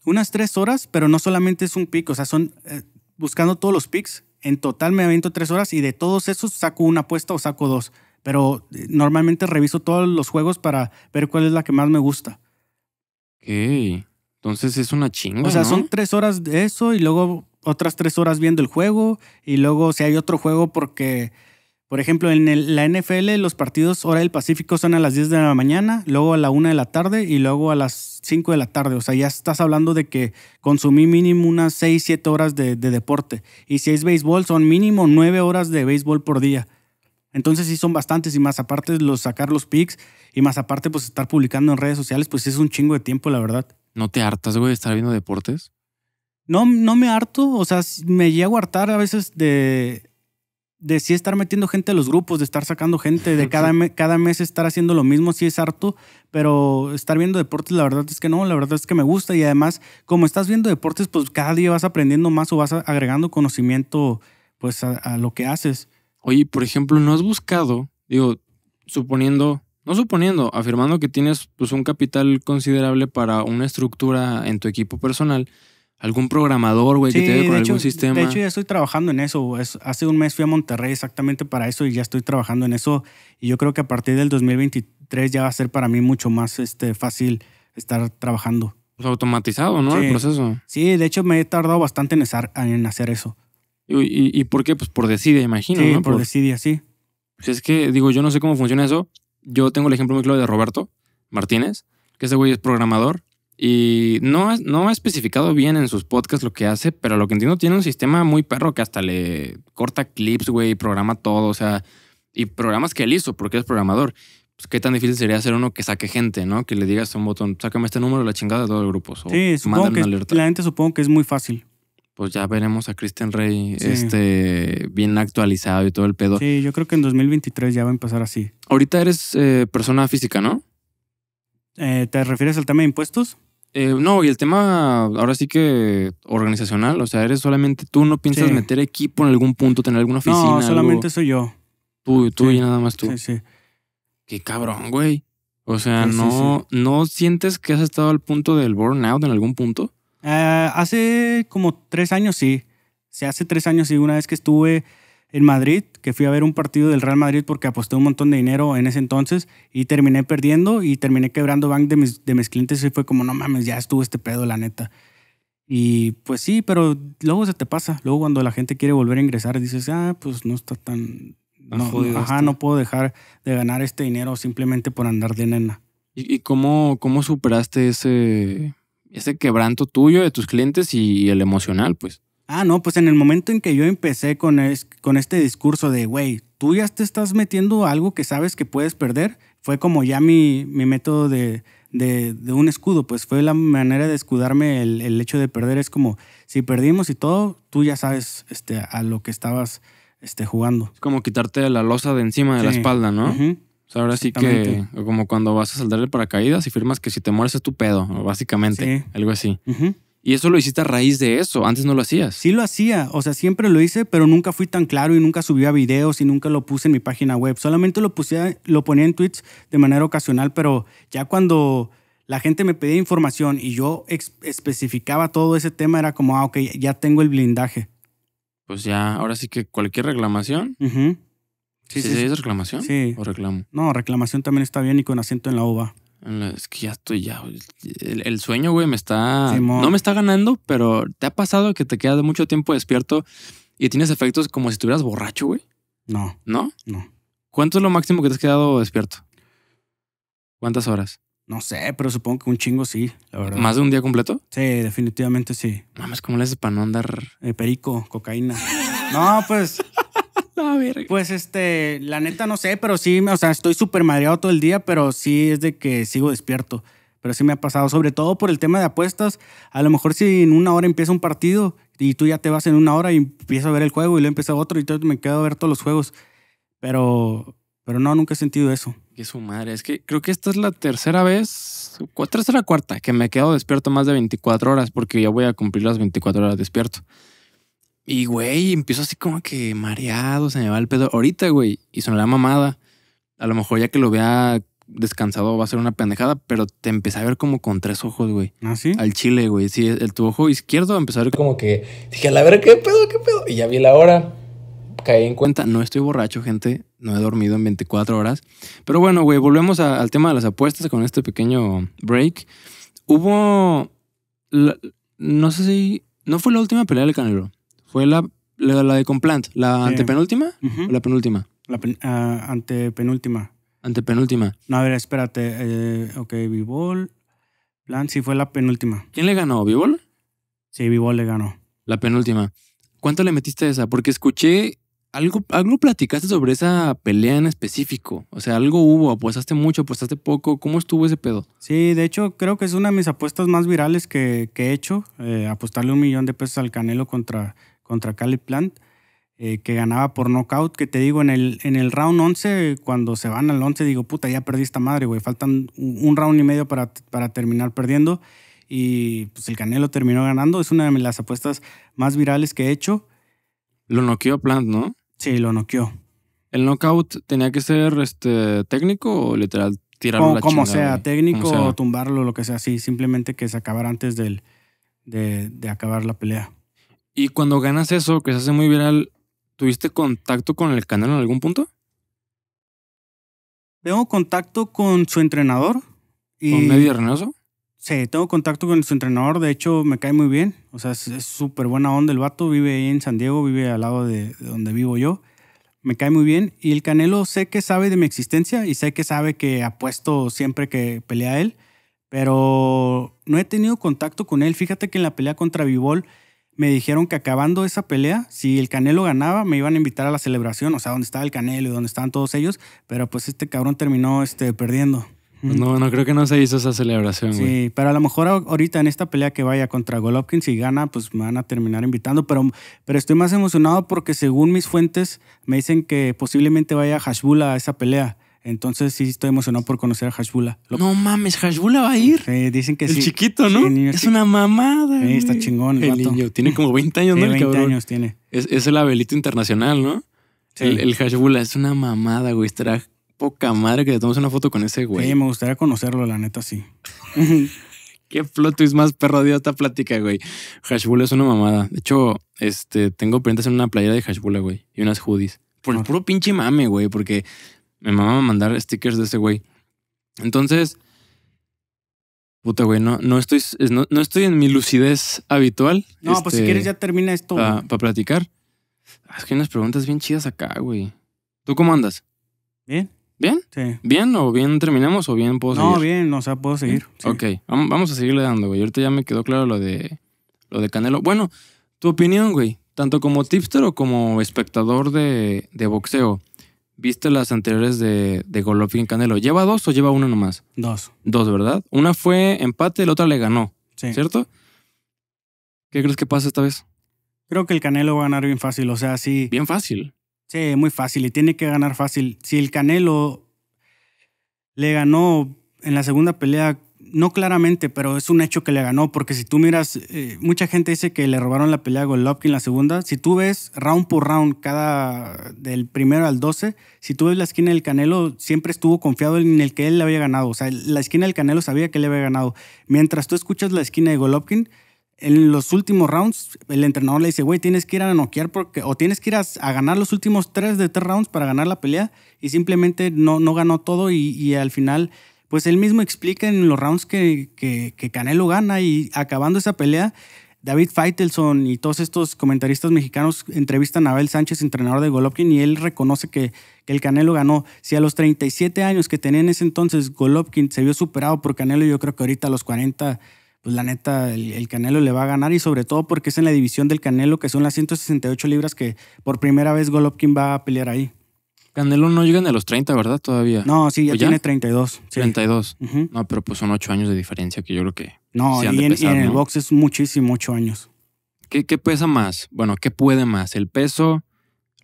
unas tres horas, pero no solamente es un pick. o sea, son eh, buscando todos los picks. En total me aviento tres horas y de todos esos saco una apuesta o saco dos. Pero eh, normalmente reviso todos los juegos para ver cuál es la que más me gusta. Entonces es una chinga. O sea, son tres horas de eso y luego otras tres horas viendo el juego y luego si hay otro juego porque, por ejemplo, en la NFL los partidos hora del Pacífico son a las 10 de la mañana, luego a la 1 de la tarde y luego a las 5 de la tarde. O sea, ya estás hablando de que consumí mínimo unas 6, 7 horas de, deporte. Y si es béisbol, son mínimo 9 horas de béisbol por día. Entonces sí son bastantes y más aparte los sacar los pics y más aparte pues estar publicando en redes sociales, pues es un chingo de tiempo, la verdad. ¿No te hartas, güey, de estar viendo deportes? No, no me harto. O sea, me llego a hartar a veces de, de sí estar metiendo gente a los grupos, de estar sacando gente, de cada, cada mes estar haciendo lo mismo, sí es harto, pero estar viendo deportes, la verdad es que no, la verdad es que me gusta y además, como estás viendo deportes, pues cada día vas aprendiendo más o vas agregando conocimiento pues a lo que haces. Oye, por ejemplo, ¿no has buscado, digo, suponiendo no suponiendo, afirmando que tienes pues, un capital considerable para una estructura en tu equipo personal, algún programador, güey, que te dé con algún sistema. De hecho, ya estoy trabajando en eso. hace un mes fui a Monterrey exactamente para eso y ya estoy trabajando en eso. Y yo creo que a partir del 2023 ya va a ser para mí mucho más este, fácil estar trabajando. Pues automatizado, ¿no? El proceso. Sí, de hecho me he tardado bastante en, hacer eso. ¿Y, por qué? Pues por decide imagino. por, por Decidia, sí. Pues, es que, digo, yo no sé cómo funciona eso, yo tengo el ejemplo muy claro de Roberto Martínez, que ese güey es programador y no, no ha especificado bien en sus podcasts lo que hace, pero lo que entiendo tiene un sistema muy perro que hasta le corta clips, güey, programa todo, o sea, y programas que él hizo porque es programador. Pues qué tan difícil sería hacer uno que saque gente, ¿no? Que le digas a un botón, sácame este número la chingada de todo los grupos. O supongo la gente supongo que es muy fácil pues ya veremos a Christian Rey este, bien actualizado y todo el pedo. Sí, yo creo que en 2023 ya va a empezar así. Ahorita eres eh, persona física, ¿no? Eh, ¿Te refieres al tema de impuestos? Eh, no, y el tema ahora sí que organizacional, o sea, eres solamente tú, no piensas meter equipo en algún punto, tener alguna oficina. No, solamente soy yo. Tú, tú y nada más tú. Sí, sí. Qué cabrón, güey. O sea, no, ¿no sientes que has estado al punto del burnout en algún punto? Eh, hace como tres años sí. se hace tres años sí. Una vez que estuve en Madrid, que fui a ver un partido del Real Madrid porque aposté un montón de dinero en ese entonces y terminé perdiendo y terminé quebrando bank de mis, clientes y fue como, no mames, ya estuvo este pedo, la neta. Y pues sí, pero luego se te pasa. Luego cuando la gente quiere volver a ingresar, dices, ah, pues no está tan... No, ajá, no puedo dejar de ganar este dinero simplemente por andar de nena. ¿Y, y cómo, cómo superaste ese ese quebranto tuyo, de tus clientes y el emocional, pues. Ah, no, pues en el momento en que yo empecé con, con este discurso de, güey, tú ya te estás metiendo algo que sabes que puedes perder, fue como ya mi, mi método de, un escudo, pues fue la manera de escudarme el, hecho de perder. Es como, si perdimos y todo, tú ya sabes este, a lo que estabas este, jugando. Es como quitarte la losa de encima de la espalda, ¿no? ahora sí que como cuando vas a saldar el paracaídas y firmas que si te mueres es tu pedo, básicamente, algo así. Y eso lo hiciste a raíz de eso, antes no lo hacías. Sí lo hacía, o sea, siempre lo hice, pero nunca fui tan claro y nunca subía videos y nunca lo puse en mi página web. Solamente lo, puse, lo ponía en tweets de manera ocasional, pero ya cuando la gente me pedía información y yo especificaba todo ese tema, era como, ah, ok, ya tengo el blindaje. Pues ya, ahora sí que cualquier reclamación. Sí, sí, es reclamación? Sí. ¿O reclamo? No, reclamación también está bien y con asiento en la uva. Es que ya estoy ya. El, sueño, güey, me está. No me está ganando, pero ¿te ha pasado que te quedas mucho tiempo despierto y tienes efectos como si estuvieras borracho, güey? No. ¿No? No. ¿Cuánto es lo máximo que te has quedado despierto? ¿Cuántas horas? No sé, pero supongo que un chingo sí, la verdad. ¿Más de un día completo? Sí, definitivamente sí. Mames, ¿cómo le haces para no andar? Eh, perico, cocaína. no, pues. Pues este, la neta no sé, pero sí, o sea, estoy súper madreado todo el día, pero sí es de que sigo despierto. Pero sí me ha pasado, sobre todo por el tema de apuestas. A lo mejor si en una hora empieza un partido y tú ya te vas en una hora y empiezo a ver el juego y luego empieza otro y entonces me quedo a ver todos los juegos. Pero, pero no, nunca he sentido eso. Que su madre, es que creo que esta es la tercera vez, es la cuarta, que me he quedado despierto más de 24 horas porque ya voy a cumplir las 24 horas despierto. Y, güey, empiezo así como que mareado, se me va el pedo. Ahorita, güey, y son la mamada. A lo mejor ya que lo vea descansado va a ser una pendejada, pero te empecé a ver como con tres ojos, güey. ¿Ah, sí? Al chile, güey. Sí, el, tu ojo izquierdo empezó a ver como que dije, a la ver, ¿qué pedo, qué pedo? Y ya vi la hora. Caí en cuenta, no estoy borracho, gente. No he dormido en 24 horas. Pero bueno, güey, volvemos al tema de las apuestas con este pequeño break. Hubo. no sé si. No fue la última pelea del Canelo. Fue la, la, de Complant, la antepenúltima o la penúltima. La ah, antepenúltima. Antepenúltima. No, a ver, espérate. Eh, ok, Vivol. Plant, sí, fue la penúltima. ¿Quién le ganó? ¿Vivol? Sí, Vivol le ganó. La penúltima. ¿Cuánto le metiste a esa? Porque escuché algo, algo platicaste sobre esa pelea en específico. O sea, algo hubo, apostaste mucho, apostaste poco. ¿Cómo estuvo ese pedo? Sí, de hecho, creo que es una de mis apuestas más virales que, he hecho. Eh, apostarle un millón de pesos al Canelo contra contra Cali Plant, eh, que ganaba por knockout, que te digo, en el, en el round 11, cuando se van al 11, digo, puta, ya perdí esta madre, güey, faltan un round y medio para, terminar perdiendo. Y pues el Canelo terminó ganando, es una de las apuestas más virales que he hecho. Lo noqueó Plant, ¿no? Sí, lo noqueó. ¿El knockout tenía que ser este, técnico o literal tirarlo como, la Como sea, técnico o tumbarlo, lo que sea, sí, simplemente que se acabara antes del, de acabar la pelea. Y cuando ganas eso, que se hace muy viral, ¿tuviste contacto con el Canelo en algún punto? Tengo contacto con su entrenador. Y... ¿Con Medio Reynoso? Sí, tengo contacto con su entrenador. De hecho, me cae muy bien. O sea, es súper buena onda el vato. Vive ahí en San Diego, vive al lado de, donde vivo yo. Me cae muy bien. Y el Canelo sé que sabe de mi existencia y sé que sabe que apuesto siempre que pelea él. Pero no he tenido contacto con él. Fíjate que en la pelea contra Vivol me dijeron que acabando esa pelea, si el Canelo ganaba, me iban a invitar a la celebración, o sea, donde estaba el Canelo y donde estaban todos ellos, pero pues este cabrón terminó este, perdiendo. Pues no, no creo que no se hizo esa celebración. Sí, pero a lo mejor ahorita en esta pelea que vaya contra Golovkin, si gana, pues me van a terminar invitando. Pero, pero estoy más emocionado porque según mis fuentes me dicen que posiblemente vaya Hashbula a esa pelea. Entonces sí estoy emocionado por conocer a Hashbula. No mames, Hashbula va a ir. Sí, dicen que sí. El chiquito, ¿no? es una mamada. Sí, está chingón. El, niño tiene como 20 años, ¿no? El 20 años tiene. Es, el abelito internacional, ¿no? Sí. El, Hashbula es una mamada, güey. Estará poca madre que le tomes una foto con ese güey. Sí, me gustaría conocerlo, la neta, sí. Qué floto es más perro dio esta plática, güey. Hashbula es una mamada. De hecho, este, tengo prendas en una playera de Hashbula, güey. Y unas hoodies. Por el ah. puro pinche mame, güey, porque me a mandar stickers de ese güey. Entonces, puta, güey, no, estoy, no, estoy en mi lucidez habitual. No, pues si este, quieres ya termina esto. Para platicar. Ah, es que hay unas preguntas bien chidas acá, güey. ¿Tú cómo andas? Bien. ¿Bien? Sí. ¿Bien o bien terminamos o bien puedo seguir? No, bien, o sea, puedo seguir. Ok, vamos a seguirle dando, güey. Ahorita ya me quedó claro lo de, lo de Canelo. Bueno, tu opinión, güey, tanto como tipster o como espectador de, de boxeo. ¿Viste las anteriores de, de Golovkin Canelo? ¿Lleva dos o lleva uno nomás? Dos. Dos, ¿verdad? Una fue empate, la otra le ganó. ¿Cierto? ¿Qué crees que pasa esta vez? Creo que el Canelo va a ganar bien fácil. O sea, sí. Bien fácil. Sí, muy fácil. Y tiene que ganar fácil. Si el Canelo le ganó en la segunda pelea no claramente, pero es un hecho que le ganó, porque si tú miras, eh, mucha gente dice que le robaron la pelea a Golovkin la segunda. Si tú ves round por round, cada del primero al 12, si tú ves la esquina del Canelo, siempre estuvo confiado en el que él le había ganado. O sea, la esquina del Canelo sabía que le había ganado. Mientras tú escuchas la esquina de Golovkin, en los últimos rounds, el entrenador le dice, güey, tienes que ir a noquear porque, o tienes que ir a, ganar los últimos tres de tres rounds para ganar la pelea. Y simplemente no, no ganó todo y al final pues él mismo explica en los rounds que, que, Canelo gana y acabando esa pelea, David Feitelson y todos estos comentaristas mexicanos entrevistan a Abel Sánchez, entrenador de Golovkin, y él reconoce que, el Canelo ganó. Si a los 37 años que tenía en ese entonces Golovkin se vio superado por Canelo, yo creo que ahorita a los 40, pues la neta, el, el Canelo le va a ganar y sobre todo porque es en la división del Canelo, que son las 168 libras que por primera vez Golovkin va a pelear ahí. Canelo no ni a los 30, ¿verdad? Todavía. No, sí, ya, tiene 32. 32. No, pero pues son 8 años de diferencia que yo creo que. No, y, en, el box es muchísimo, 8 años. ¿Qué, pesa más? Bueno, ¿qué puede más? ¿El peso,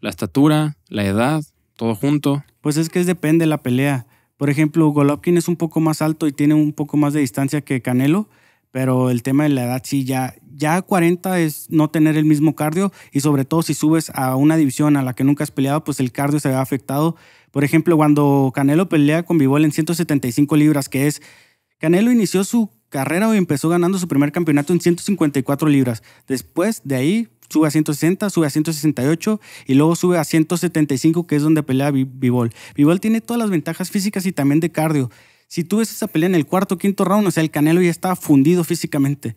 la estatura, la edad, todo junto? Pues es que depende de la pelea. Por ejemplo, Golovkin es un poco más alto y tiene un poco más de distancia que Canelo, pero el tema de la edad, sí, ya, ya 40 es no tener el mismo cardio y sobre todo si subes a una división a la que nunca has peleado, pues el cardio se ve afectado. Por ejemplo, cuando Canelo pelea con Bivol en 175 libras, que es, Canelo inició su carrera y empezó ganando su primer campeonato en 154 libras. Después de ahí sube a 160, sube a 168 y luego sube a 175, que es donde pelea Bivol. Bivol tiene todas las ventajas físicas y también de cardio. Si tú ves esa pelea en el cuarto quinto round, o sea, el Canelo ya estaba fundido físicamente.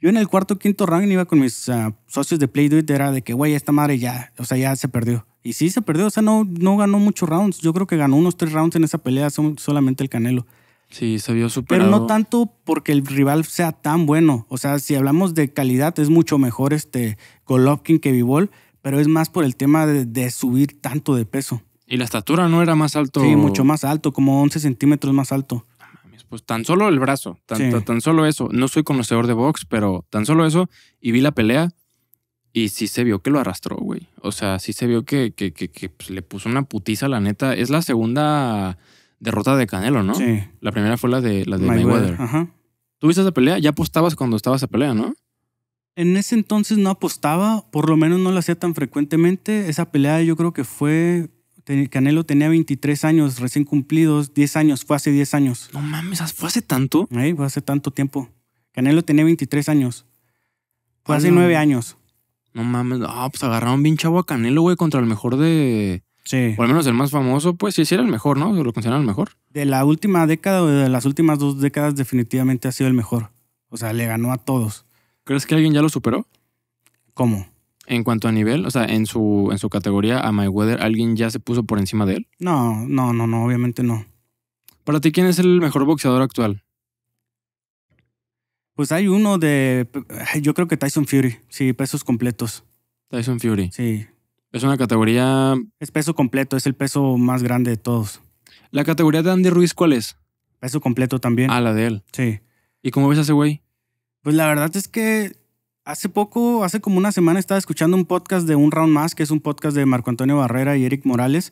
Yo en el cuarto quinto round iba con mis ah, socios de Play Do era de que, güey, esta madre ya, o sea, ya se perdió. Y sí se perdió, o sea, no, no ganó muchos rounds. Yo creo que ganó unos tres rounds en esa pelea solamente el Canelo. Sí, se vio superado. Pero no tanto porque el rival sea tan bueno. O sea, si hablamos de calidad, es mucho mejor este Golovkin que Vivol, pero es más por el tema de subir tanto de peso. ¿Y la estatura no era más alto? Sí, mucho más alto, como 11 centímetros más alto. Pues tan solo el brazo, tan, solo eso. No soy conocedor de box, pero tan solo eso. Y vi la pelea y sí se vio que lo arrastró, güey. O sea, sí se vio que, pues, le puso una putiza, la neta. Es la segunda derrota de Canelo, ¿no? Sí. La primera fue la de, Mayweather. ¿Tú esa pelea? Ya apostabas cuando estabas a pelea, ¿no? En ese entonces no apostaba, por lo menos no la hacía tan frecuentemente. Esa pelea yo creo que fue Canelo tenía 23 años recién cumplidos, 10 años, fue hace 10 años. No mames, ¿fue hace tanto? fue hace tanto tiempo. Canelo tenía 23 años. Fue hace 9 ah, años. No mames, ah, pues agarraron bien chavo a Canelo, güey, contra el mejor de... Sí. O al menos el más famoso, pues sí, sí era el mejor, ¿no? Lo consideran el mejor. De la última década o de las últimas dos décadas definitivamente ha sido el mejor. O sea, le ganó a todos. ¿Crees que alguien ya lo superó? ¿Cómo? En cuanto a nivel, o sea, en su, en su categoría a My Weather, ¿alguien ya se puso por encima de él? No, no, no, no, obviamente no. Para ti, ¿quién es el mejor boxeador actual? Pues hay uno de. Yo creo que Tyson Fury. Sí, pesos completos. Tyson Fury. Sí. Es una categoría. Es peso completo, es el peso más grande de todos. ¿La categoría de Andy Ruiz cuál es? Peso completo también. Ah, la de él. Sí. ¿Y cómo ves a ese güey? Pues la verdad es que Hace poco, hace como una semana, estaba escuchando un podcast de Un Round Más, que es un podcast de Marco Antonio Barrera y Eric Morales,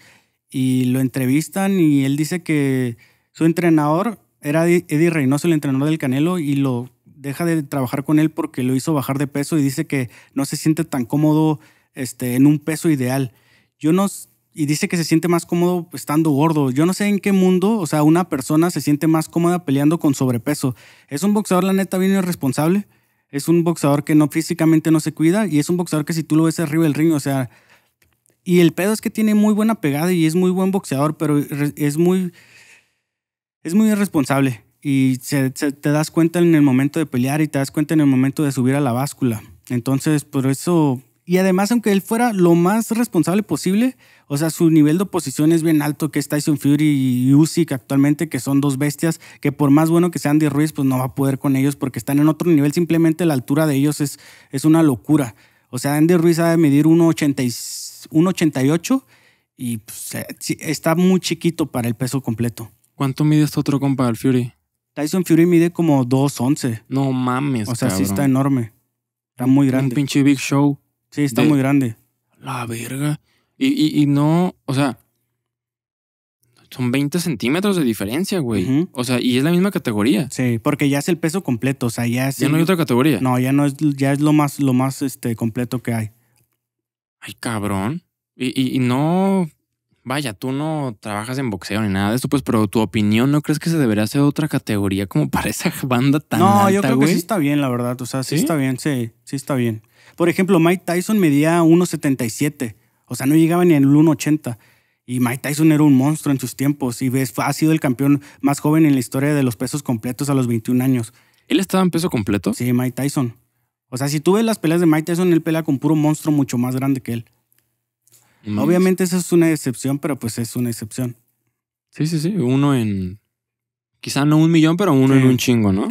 y lo entrevistan y él dice que su entrenador era Eddie Reynoso, el entrenador del Canelo, y lo deja de trabajar con él porque lo hizo bajar de peso y dice que no se siente tan cómodo este, en un peso ideal. Yo no, y dice que se siente más cómodo estando gordo. Yo no sé en qué mundo, o sea, una persona se siente más cómoda peleando con sobrepeso. Es un boxeador, la neta, bien irresponsable es un boxeador que no físicamente no se cuida y es un boxeador que si tú lo ves arriba del ring, o sea, y el pedo es que tiene muy buena pegada y es muy buen boxeador, pero es muy, es muy irresponsable y te das cuenta en el momento de pelear y te das cuenta en el momento de subir a la báscula. Entonces, por eso y además, aunque él fuera lo más responsable posible, o sea, su nivel de oposición es bien alto, que es Tyson Fury y Usyk actualmente, que son dos bestias, que por más bueno que sea Andy Ruiz, pues no va a poder con ellos porque están en otro nivel. Simplemente la altura de ellos es, es una locura. O sea, Andy Ruiz de medir 1,88 y pues, eh, está muy chiquito para el peso completo. ¿Cuánto mide este otro compa, del Fury? Tyson Fury mide como 2,11. No mames. O sea, sí está enorme. Está muy grande. Un pinche Big Show. Sí, está muy grande. La verga. Y, y, no, o sea, son 20 centímetros de diferencia, güey. O sea, y es la misma categoría. Sí, porque ya es el peso completo, o sea, ya es... Ya no hay otra categoría. No, ya no es, ya es lo más, lo más este, completo que hay. Ay, cabrón. Y, no, vaya, tú no trabajas en boxeo ni nada de eso pues, pero tu opinión, ¿no crees que se debería hacer otra categoría como para esa banda tan No, yo creo que sí está bien, la verdad. O sea, ¿Sí? está bien, sí, sí está bien. Por ejemplo, Mike Tyson medía 1,77, o sea, no llegaba ni al 1,80. Y Mike Tyson era un monstruo en sus tiempos y ves, ha sido el campeón más joven en la historia de los pesos completos a los 21 años. ¿Él estaba en peso completo? Sí, Mike Tyson. O sea, si tú ves las peleas de Mike Tyson, él pelea con puro monstruo mucho más grande que él. Mm. Obviamente esa es una excepción, pero pues es una excepción. Sí, sí, sí. Uno en... Quizá no un millón, pero uno en un chingo, ¿no?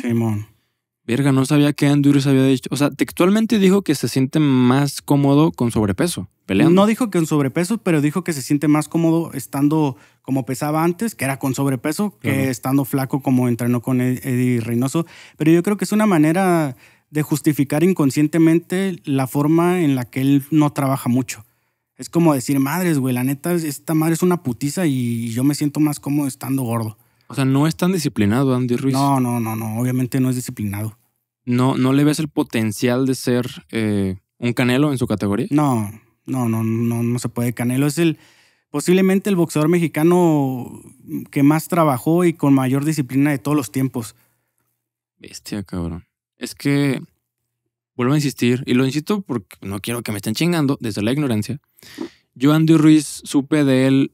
Verga, no sabía que Andrews había dicho. O sea, textualmente dijo que se siente más cómodo con sobrepeso, peleando. No dijo que con sobrepeso, pero dijo que se siente más cómodo estando como pesaba antes, que era con sobrepeso, que estando flaco como entrenó con Eddie Reynoso. Pero yo creo que es una manera de justificar inconscientemente la forma en la que él no trabaja mucho. Es como decir, madres, güey, la neta, esta madre es una putiza y yo me siento más cómodo estando gordo. O sea, no es tan disciplinado Andy Ruiz. No, no, no, no. Obviamente no es disciplinado. No, no le ves el potencial de ser eh, un Canelo en su categoría. No, no, no, no, no se puede. Canelo es el posiblemente el boxeador mexicano que más trabajó y con mayor disciplina de todos los tiempos. Bestia, cabrón. Es que vuelvo a insistir, y lo insisto porque no quiero que me estén chingando desde la ignorancia. Yo, Andy Ruiz, supe de él,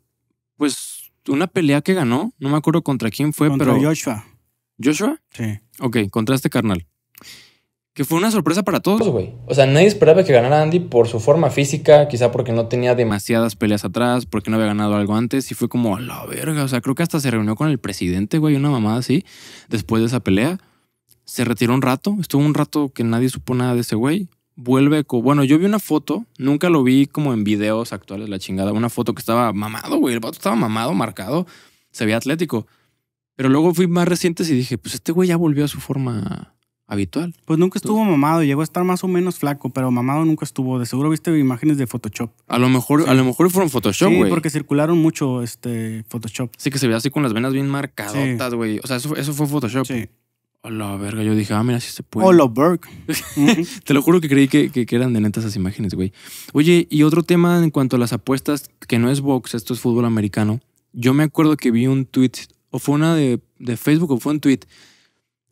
pues una pelea que ganó, no me acuerdo contra quién fue, contra pero. Joshua. ¿Joshua? Sí. Ok, contra este carnal. Que fue una sorpresa para todos. Pues, güey. O sea, nadie esperaba que ganara Andy por su forma física, quizá porque no tenía demasiadas peleas atrás, porque no había ganado algo antes, y fue como a la verga. O sea, creo que hasta se reunió con el presidente, güey, una mamada así, después de esa pelea. Se retiró un rato, estuvo un rato que nadie supo nada de ese güey vuelve. Bueno, yo vi una foto, nunca lo vi como en videos actuales, la chingada. Una foto que estaba mamado, güey. El vato estaba mamado, marcado. Se veía atlético. Pero luego fui más recientes y dije, pues este güey ya volvió a su forma habitual. Pues nunca estuvo mamado, llegó a estar más o menos flaco, pero mamado nunca estuvo. De seguro viste imágenes de Photoshop. A lo mejor, a lo mejor fueron Photoshop, güey. Sí, porque circularon mucho este Photoshop. Sí, que se veía así con las venas bien marcadotas, güey. O sea, eso, eso fue Photoshop. Sí. Hola verga, yo dije, ah, mira, si se puede. Hola, Berg. Te lo juro que creí que, que, eran de neta esas imágenes, güey. Oye, y otro tema en cuanto a las apuestas, que no es box, esto es fútbol americano. Yo me acuerdo que vi un tweet, o fue una de, de Facebook, o fue un tweet,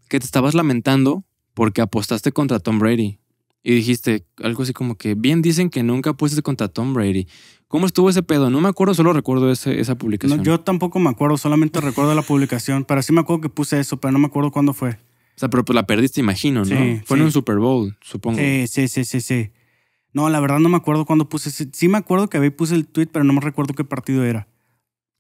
que te estabas lamentando porque apostaste contra Tom Brady. Y dijiste algo así como que, bien dicen que nunca apuestas contra Tom Brady. ¿Cómo estuvo ese pedo? No me acuerdo, solo recuerdo esa publicación. yo tampoco me acuerdo, solamente recuerdo la publicación. Pero sí me acuerdo que puse eso, pero no me acuerdo cuándo fue. O sea, pero pues la perdiste, imagino, ¿no? Sí, fue en un Super Bowl, supongo. Sí, sí, sí, sí, sí. No, la verdad no me acuerdo cuándo puse. Ese. Sí me acuerdo que había puse el tweet, pero no me recuerdo qué partido era.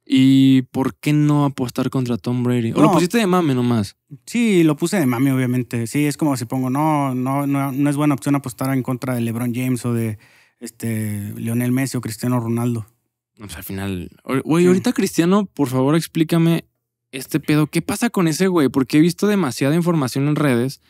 ¿Y por qué no apostar contra Tom Brady? ¿O lo pusiste de mame nomás? Sí, lo puse de mame, obviamente. Sí, es como si pongo, no, no, no es buena opción apostar en contra de LeBron James o de este, Lionel Messi o Cristiano Ronaldo. O sea, al final. Güey, ahorita Cristiano, por favor, explícame este pedo. ¿Qué pasa con ese güey? Porque he visto demasiada información en redes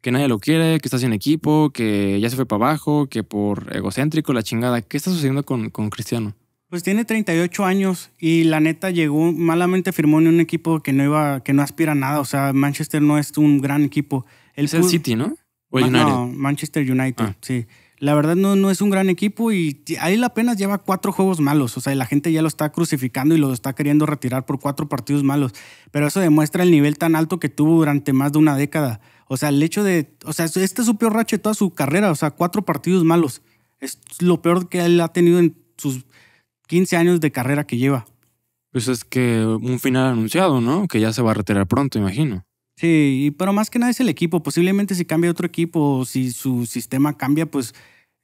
que nadie lo quiere, que está sin equipo, que ya se fue para abajo, que por egocéntrico, la chingada. ¿Qué está sucediendo con, Cristiano? Pues tiene 38 años y la neta llegó, malamente firmó en un equipo que no iba, que no aspira a nada. O sea, Manchester no es un gran equipo. el City, ¿no? ¿O United? Manchester United, ah. sí la verdad no, no es un gran equipo y ahí apenas lleva cuatro juegos malos. O sea, la gente ya lo está crucificando y lo está queriendo retirar por cuatro partidos malos. Pero eso demuestra el nivel tan alto que tuvo durante más de una década. O sea, el hecho de. O sea, este es su peor racha de toda su carrera. O sea, cuatro partidos malos. Es lo peor que él ha tenido en sus 15 años de carrera que lleva. Pues es que un final anunciado, ¿no? Que ya se va a retirar pronto, imagino. Sí, pero más que nada es el equipo. Posiblemente si cambia otro equipo, o si su sistema cambia, pues,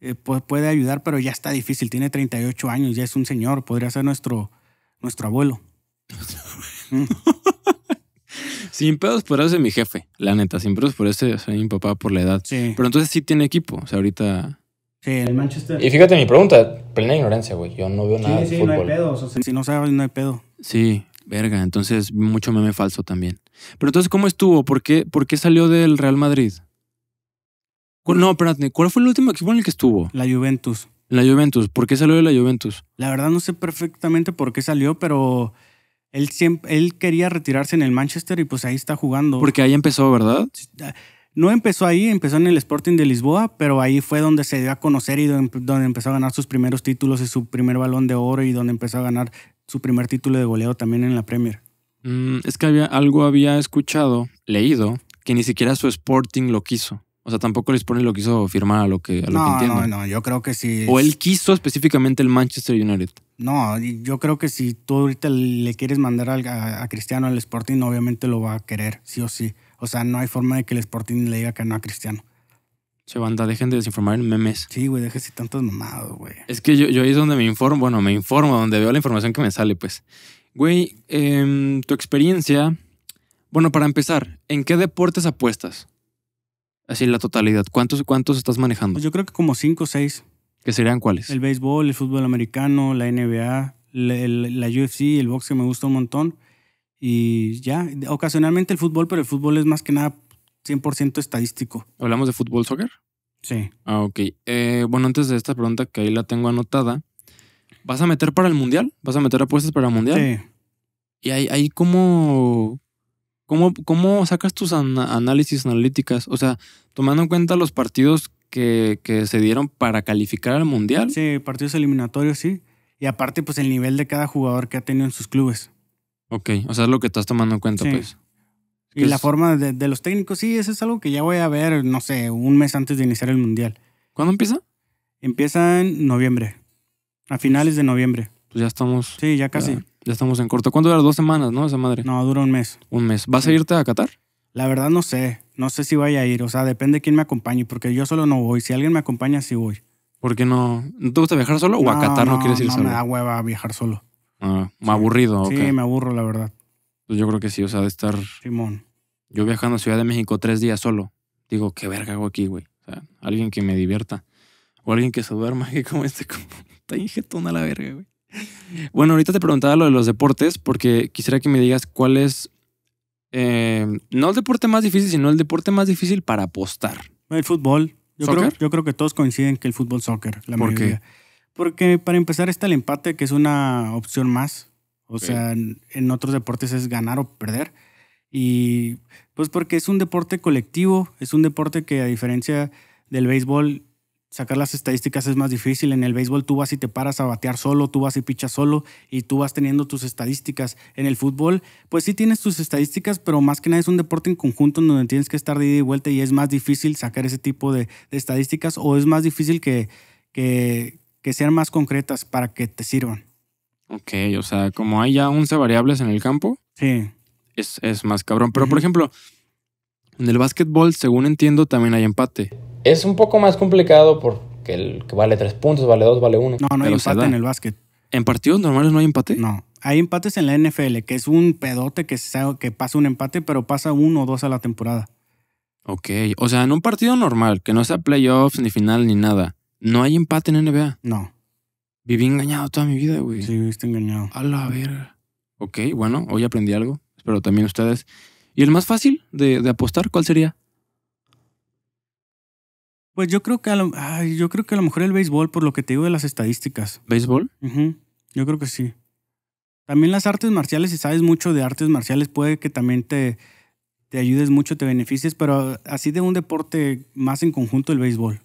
eh, puede ayudar, pero ya está difícil. Tiene 38 años, ya es un señor, podría ser nuestro, nuestro abuelo. Sin pedos por ese es mi jefe, la neta. Sin pedos por eso soy mi papá por la edad. Pero entonces sí tiene equipo. O sea, ahorita. Sí, el Manchester. Y fíjate mi pregunta, plena ignorancia, güey. Yo no veo nada. Sí, sí, sí, no hay pedos. si no sabes, no hay pedo. Sí, Verga, entonces mucho meme falso también. Pero entonces, ¿cómo estuvo? ¿Por qué, por qué salió del Real Madrid? No, espérate, ¿cuál fue el último equipo en el que estuvo? La Juventus. La Juventus, ¿por qué salió de la Juventus? La verdad no sé perfectamente por qué salió, pero él, siempre, él quería retirarse en el Manchester y pues ahí está jugando. Porque ahí empezó, ¿verdad? Ah, no empezó ahí, empezó en el Sporting de Lisboa, pero ahí fue donde se dio a conocer y donde empezó a ganar sus primeros títulos y su primer balón de oro y donde empezó a ganar su primer título de goleado también en la Premier. Mm, es que había, algo había escuchado, leído, que ni siquiera su Sporting lo quiso. O sea, tampoco el Sporting lo quiso firmar a lo que, a lo no, que entiendo. No, no, yo creo que sí. O él quiso específicamente el Manchester United. No, yo creo que si tú ahorita le quieres mandar a Cristiano al Sporting, obviamente lo va a querer, sí o sí. O sea, no hay forma de que el Sporting le diga que no a Cristiano. Che, banda, dejen de desinformar en memes. Sí, güey, déjese tanto mamadas, güey. Es que yo, ahí es donde me informo, bueno, me informo, donde veo la información que me sale, pues. Güey, em, tu experiencia. Bueno, para empezar, ¿en qué deportes apuestas? Así en la totalidad. ¿Cuántos, cuántos estás manejando? Pues yo creo que como cinco o seis. ¿Que serían cuáles? El béisbol, el fútbol americano, la NBA, la, UFC, el boxeo, me gusta un montón. Y ya, ocasionalmente el fútbol, pero el fútbol es más que nada 100% estadístico. ¿Hablamos de fútbol soccer? Sí. Ah, ok. Eh, bueno, antes de esta pregunta que ahí la tengo anotada, ¿vas a meter para el mundial? ¿Vas a meter apuestas para el mundial? Sí. ¿Y ahí, ahí cómo, cómo, sacas tus análisis analíticas? O sea, tomando en cuenta los partidos que, se dieron para calificar al mundial. Sí, partidos eliminatorios, sí. Y aparte, pues el nivel de cada jugador que ha tenido en sus clubes. Ok, o sea, es lo que estás tomando en cuenta, sí. pues. Y la forma de, los técnicos, sí, eso es algo que ya voy a ver, no sé, un mes antes de iniciar el mundial. ¿Cuándo empieza? Empieza en noviembre, a finales de noviembre. Pues ya estamos. Sí, ya casi. Ya, estamos en corto. ¿Cuánto dura? Dos semanas, ¿no? Esa madre. No, dura un mes. Un mes. ¿Vas a irte a Qatar? La verdad no sé. No sé si vaya a ir. O sea, depende de quién me acompañe, porque yo solo no voy. Si alguien me acompaña, sí voy. ¿Por qué no? ¿No te gusta viajar solo o a Qatar no, quieres ir solo? No, me da hueva viajar solo. Ah, me aburrido. Okay. Sí, me aburro, la verdad. Pues yo creo que sí, o sea, de estar. Simón. Yo viajando a Ciudad de México tres días solo. Digo, qué verga hago aquí, güey. O sea, alguien que me divierta. O alguien que se duerma, que como este, Está injetona la verga, güey. Bueno, ahorita te preguntaba lo de los deportes, porque quisiera que me digas cuál es. Eh, no el deporte más difícil, sino el deporte más difícil para apostar. El fútbol. Yo, creo, yo creo que todos coinciden que el fútbol soccer, la ¿Por Porque para empezar está el empate, que es una opción más. O sea, en otros deportes es ganar o perder. Y pues porque es un deporte colectivo, es un deporte que a diferencia del béisbol, sacar las estadísticas es más difícil. En el béisbol tú vas y te paras a batear solo, tú vas y pichas solo y tú vas teniendo tus estadísticas. En el fútbol, pues sí tienes tus estadísticas, pero más que nada es un deporte en conjunto donde tienes que estar de ida y vuelta y es más difícil sacar ese tipo de, estadísticas o es más difícil que sean más concretas para que te sirvan. Ok, o sea, como hay ya 11 variables en el campo, sí. es, es más cabrón. Pero, por ejemplo, en el básquetbol, según entiendo, también hay empate. Es un poco más complicado porque el que vale tres puntos, vale dos, vale uno. No, no hay empate en el básquet. ¿En partidos normales no hay empate? No. Hay empates en la NFL, que es un pedote que, que pasa un empate, pero pasa uno o dos a la temporada. Ok, o sea, en un partido normal, que no sea playoffs, ni final, ni nada, ¿no hay empate en NBA? No. Viví engañado toda mi vida, güey. Sí, viviste engañado. A la verga. Ok, bueno, hoy aprendí algo. Espero también ustedes. ¿Y el más fácil de, apostar, cuál sería? Pues yo creo que a lo, yo creo que a lo mejor el béisbol, por lo que te digo de las estadísticas. ¿Béisbol? Yo creo que sí. También las artes marciales, si sabes mucho de artes marciales, puede que también te, te ayudes mucho, te beneficies, pero así de un deporte más en conjunto, el béisbol.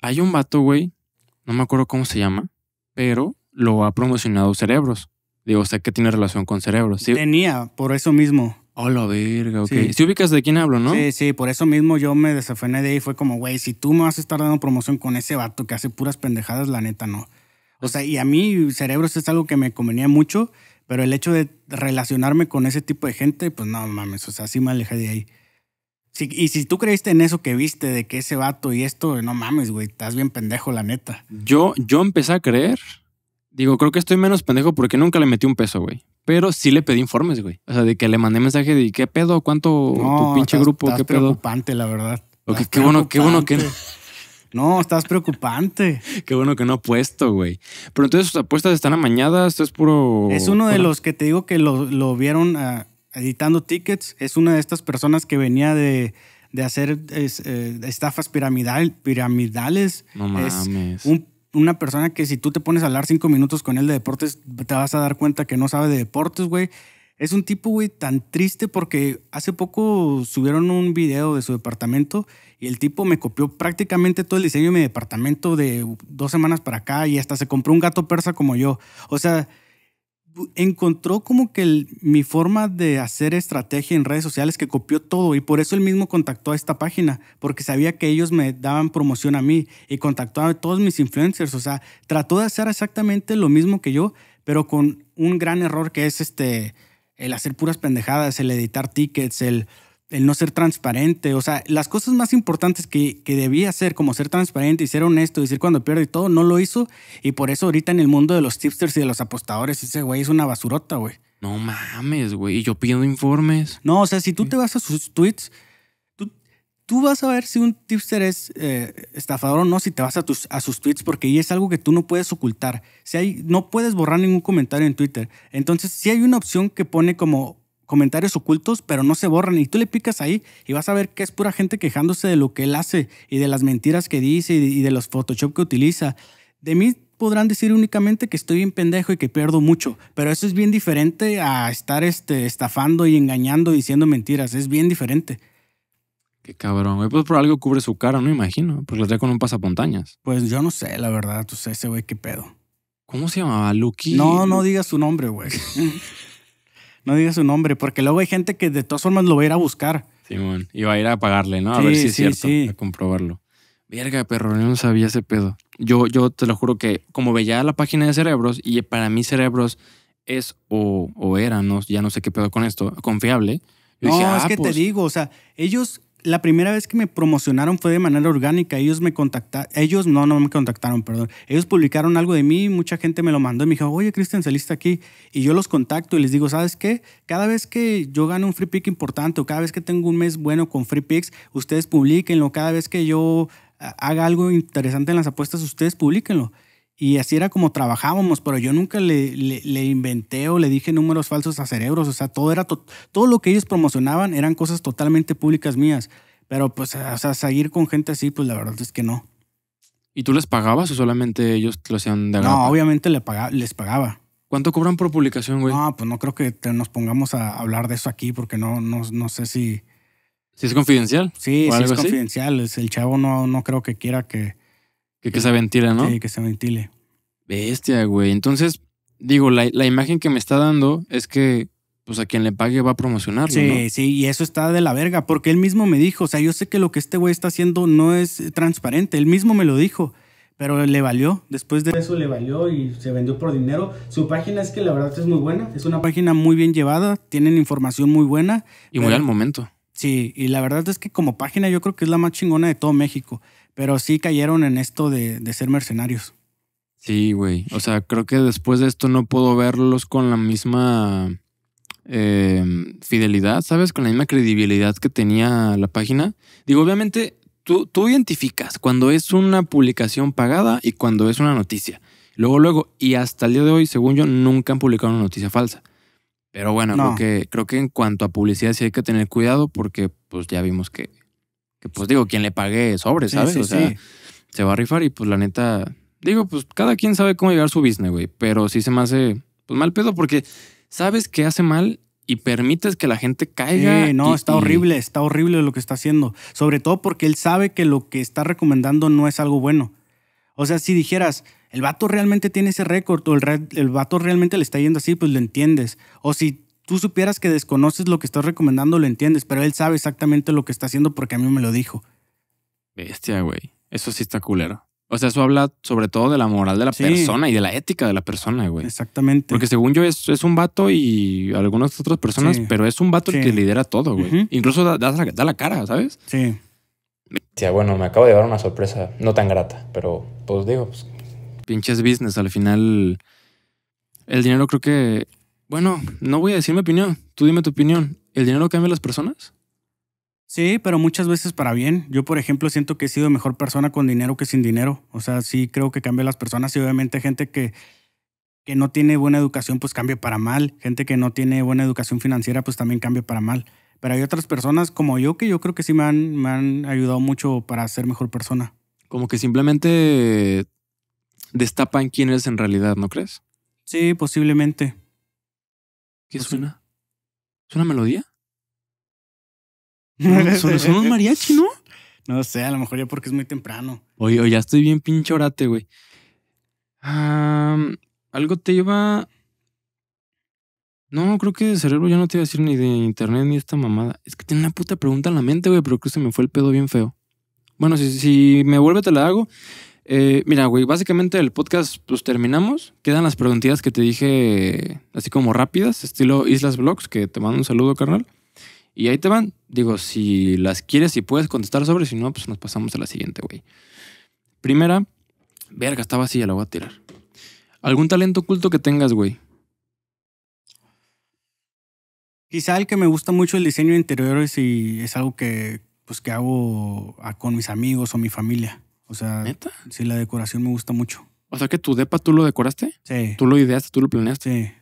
Hay un vato, güey, no me acuerdo cómo se llama, pero lo ha promocionado Cerebros. Digo, o sea, que tiene relación con Cerebros. ¿sí? Tenía, por eso mismo. Oh, la verga, ok. Si ubicas de quién hablo, ¿no? Sí, sí, por eso mismo yo me desafené de ahí. Fue como, güey, si tú me vas a estar dando promoción con ese vato que hace puras pendejadas, la neta no. O sea, y a mí Cerebros es algo que me convenía mucho, pero el hecho de relacionarme con ese tipo de gente, pues no mames, o sea, sí me alejé de ahí y si tú creíste en eso que viste, de que ese vato y esto, no mames, güey, estás bien pendejo, la neta. Yo, yo empecé a creer. Digo, creo que estoy menos pendejo porque nunca le metí un peso, güey. Pero sí le pedí informes, güey. O sea, de que le mandé mensaje de qué pedo, cuánto tu pinche grupo, qué pedo. preocupante, la verdad. qué bueno, qué bueno que no. estás preocupante. Qué bueno que no apuesto, güey. Pero entonces sus apuestas están amañadas, esto es puro. Es uno de los que te digo que lo, lo vieron. a ah, editando tickets. Es una de estas personas que venía de, hacer eh, estafas piramidal, piramidales. No mames. Es una persona que si tú te pones a hablar cinco minutos con él de deportes, te vas a dar cuenta que no sabe de deportes, güey. Es un tipo, güey, tan triste porque hace poco subieron un video de su departamento y el tipo me copió prácticamente todo el diseño de mi departamento de dos semanas para acá y hasta se compró un gato persa como yo. O sea, encontró como que mi forma de hacer estrategia en redes sociales que copió todo y por eso él mismo contactó a esta página, porque sabía que ellos me daban promoción a mí y contactó a todos mis influencers, o sea, trató de hacer exactamente lo mismo que yo, pero con un gran error que es este el hacer puras pendejadas, el editar tickets, el el no ser transparente, o sea, las cosas más importantes que, que, debía hacer, como ser transparente y ser honesto, decir cuando pierde y todo, no lo hizo. Y por eso ahorita en el mundo de los tipsters y de los apostadores, ese güey es una basurota, güey. No mames, güey. yo pido informes. No, o sea, si tú te vas a sus tweets, tú, vas a ver si un tipster es eh, estafador o no, si te vas a, tus, a sus tweets, porque ahí es algo que tú no puedes ocultar. Si hay, no puedes borrar ningún comentario en Twitter. Entonces, si hay una opción que pone como comentarios ocultos, pero no se borran. Y tú le picas ahí y vas a ver que es pura gente quejándose de lo que él hace y de las mentiras que dice y de, los Photoshop que utiliza. De mí podrán decir únicamente que estoy bien pendejo y que pierdo mucho, pero eso es bien diferente a estar este, estafando y engañando y diciendo mentiras. Es bien diferente. Qué cabrón, güey. Pues por algo cubre su cara, no me imagino. Porque la trae con un pasapontañas. Pues yo no sé, la verdad. Tú pues sé ese güey qué pedo. ¿Cómo se llamaba? Lucky. No, no digas su nombre, güey. no digas su nombre, porque luego hay gente que de todas formas lo va a ir a buscar. Simón, y va a ir a pagarle, ¿no? A ver si es cierto, a comprobarlo. Verga, perro, no sabía ese pedo. Yo, yo te lo juro que como veía la página de Cerebros, y para mí Cerebros es o, o era, no, ya no sé qué pedo con esto, confiable. no, es ah, que te pues". digo, o sea, ellos la primera vez que me promocionaron fue de manera orgánica. Ellos me contactaron, ellos no, no me contactaron, perdón. Ellos publicaron algo de mí, mucha gente me lo mandó y me dijo, oye, Cristian, saliste aquí. Y yo los contacto y les digo, ¿sabes qué? Cada vez que yo gano un free pick importante o cada vez que tengo un mes bueno con free picks, ustedes publiquenlo. Cada vez que yo ah, haga algo interesante en las apuestas, ustedes publiquenlo. Y así era como trabajábamos, pero yo nunca le, inventé o le dije números falsos a cerebros. O sea, todo, era todo lo que ellos promocionaban eran cosas totalmente públicas mías. Pero pues, o sea, seguir con gente así, pues la verdad es que no. ¿Y tú les pagabas o solamente ellos lo hacían de agarrar? No, obviamente le les pagaba. ¿Cuánto cobran por publicación, güey? No, pues no creo que nos pongamos a hablar de eso aquí porque no, no, sé si... ¿Si es confidencial? Sí, es confidencial. El chavo no, no creo que quiera que que, se ventile, ¿no? Sí, que se ventile. Bestia, güey. Entonces, digo, la, imagen que me está dando es que, pues a quien le pague va a promocionarlo. Sí, ¿no? sí, y eso está de la verga, porque él mismo me dijo, o sea, yo sé que lo que este güey está haciendo no es transparente, él mismo me lo dijo. Pero le valió, después de eso le valió y se vendió por dinero. Su página es que la verdad es muy buena, es una página muy bien llevada, tienen información muy buena. Y muy al momento. Sí, y la verdad es que como página yo creo que es la más chingona de todo México. Pero sí cayeron en esto de, ser mercenarios. Sí, güey. O sea, creo que después de esto no puedo verlos con la misma em, fidelidad, ¿sabes? Con la misma credibilidad que tenía la página. Digo, obviamente, tú, tú identificas cuando es una publicación pagada y cuando es una noticia. Luego, luego, y hasta el día de hoy, según yo, nunca han publicado una noticia falsa. Pero bueno, creo, que, creo que en cuanto a publicidad sí hay que tener cuidado porque pues ya vimos que pues digo, quien le pague sobre, ¿sabes? o sea, se va a rifar y pues la neta. Digo, pues cada quien sabe cómo llegar su business, güey. Pero sí se me hace pues, mal pedo porque sabes que hace mal y permites que la gente caiga. no, está horrible, está horrible lo que está haciendo. Sobre todo porque él sabe que lo que está recomendando no es algo bueno. O sea, si dijeras, el vato realmente tiene ese récord o el, el vato realmente le está yendo así, pues lo entiendes. O si tú supieras que desconoces lo que estás recomendando, lo entiendes, pero él sabe exactamente lo que está haciendo porque a mí me lo dijo. Bestia, güey. Eso sí está culero. O sea, eso habla sobre todo de la moral de la persona y de la ética de la persona, güey. Exactamente. Porque según yo es, es un vato y algunas otras personas, pero es un vato que lidera todo, güey. Incluso da, la cara, ¿sabes? Sí. Sí, bueno, me acabo de dar una sorpresa no tan grata, pero pues digo. Pues... Pinches business, al final. El dinero creo que bueno, no voy a decir mi opinión. Tú dime tu opinión. ¿El dinero cambia las personas? Sí, pero muchas veces para bien. Yo, por ejemplo, siento que he sido mejor persona con dinero que sin dinero. O sea, sí creo que cambia las personas y obviamente gente que, que no tiene buena educación, pues cambia para mal. Gente que no tiene buena educación financiera, pues también cambia para mal. Pero hay otras personas como yo que yo creo que sí me han, me han ayudado mucho para ser mejor persona. Como que simplemente destapan quién eres en realidad, ¿no crees? Sí, posiblemente. ¿Qué suena? suena? ¿Es una melodía? No, suena, un mariachi, ¿no? No sé, a lo mejor ya porque es muy temprano. Oye, oye ya estoy bien pinche orate, güey. algo te lleva? No, creo que de cerebro ya no te iba a decir ni de internet ni esta mamada. Es que tiene una puta pregunta en la mente, güey, pero creo que se me fue el pedo bien feo. Bueno, si, si me vuelve, te la hago. Eh, mira, güey, básicamente el podcast pues terminamos. Quedan las preguntitas que te dije así como rápidas, estilo Islas Vlogs, que te mando un saludo, carnal. Y ahí te van. Digo, si las quieres y puedes contestar sobre, si no, pues nos pasamos a la siguiente, güey. Primera, verga, así vacía, la voy a tirar. ¿Algún talento oculto que tengas, güey? Quizá el que me gusta mucho el diseño de interiores y es algo que, pues, que hago con mis amigos o mi familia. O sea, sí, la decoración me gusta mucho. O sea que tu depa tú lo decoraste. Sí. Tú lo ideaste, tú lo planeaste. Sí.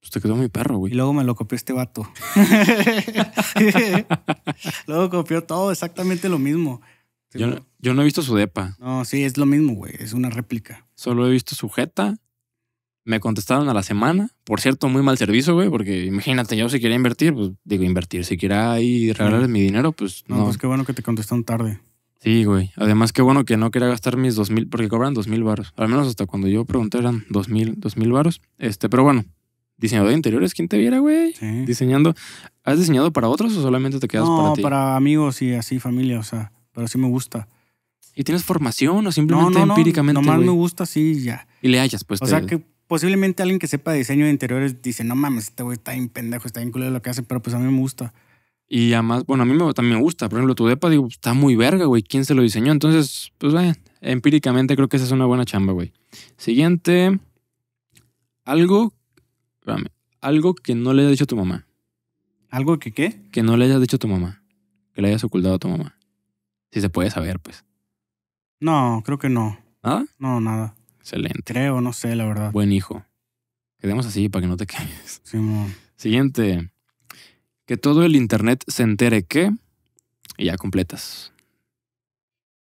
Pues te quedó mi perro, güey. Y luego me lo copió este vato. luego copió todo exactamente lo mismo. Yo no, he visto su depa. No, sí, es lo mismo, güey. Es una réplica. Solo he visto su jeta. Me contestaron a la semana. Por cierto, muy mal servicio, güey, porque imagínate, yo si quería invertir, pues digo, invertir. Si quería ahí regalarles mi dinero, pues no. No, pues qué bueno que te contestaron tarde. Sí, güey. Además, qué bueno que no quería gastar mis dos mil, porque cobran dos mil varos. Al menos hasta cuando yo pregunté eran dos mil, dos mil varos. Este, pero bueno, diseñador de interiores, ¿quién te viera, güey? Sí. Diseñando. ¿Has diseñado para otros o solamente te quedas para ti? No, para amigos y así, familia, o sea, pero sí me gusta. ¿Y tienes formación o simplemente no, no, empíricamente? No, nomás me gusta, sí, ya. Y le hallas, pues. O sea, que posiblemente alguien que sepa diseño de interiores dice, no mames, este güey está bien pendejo, está bien de lo que hace, pero pues a mí me gusta. Y además, bueno, a mí me, también me gusta. Por ejemplo, tu depa, digo, está muy verga, güey. ¿Quién se lo diseñó? Entonces, pues, empíricamente creo que esa es una buena chamba, güey. Siguiente. Algo. Espérame, algo que no le haya dicho a tu mamá. ¿Algo que qué? Que no le hayas dicho a tu mamá. Que le hayas ocultado a tu mamá. Si se puede saber, pues. No, creo que no. ¿Nada? ¿Ah? No, nada. Excelente. Creo, no sé, la verdad. Buen hijo. Quedemos así para que no te calles. Siguiente. Que todo el Internet se entere que... Y ya completas.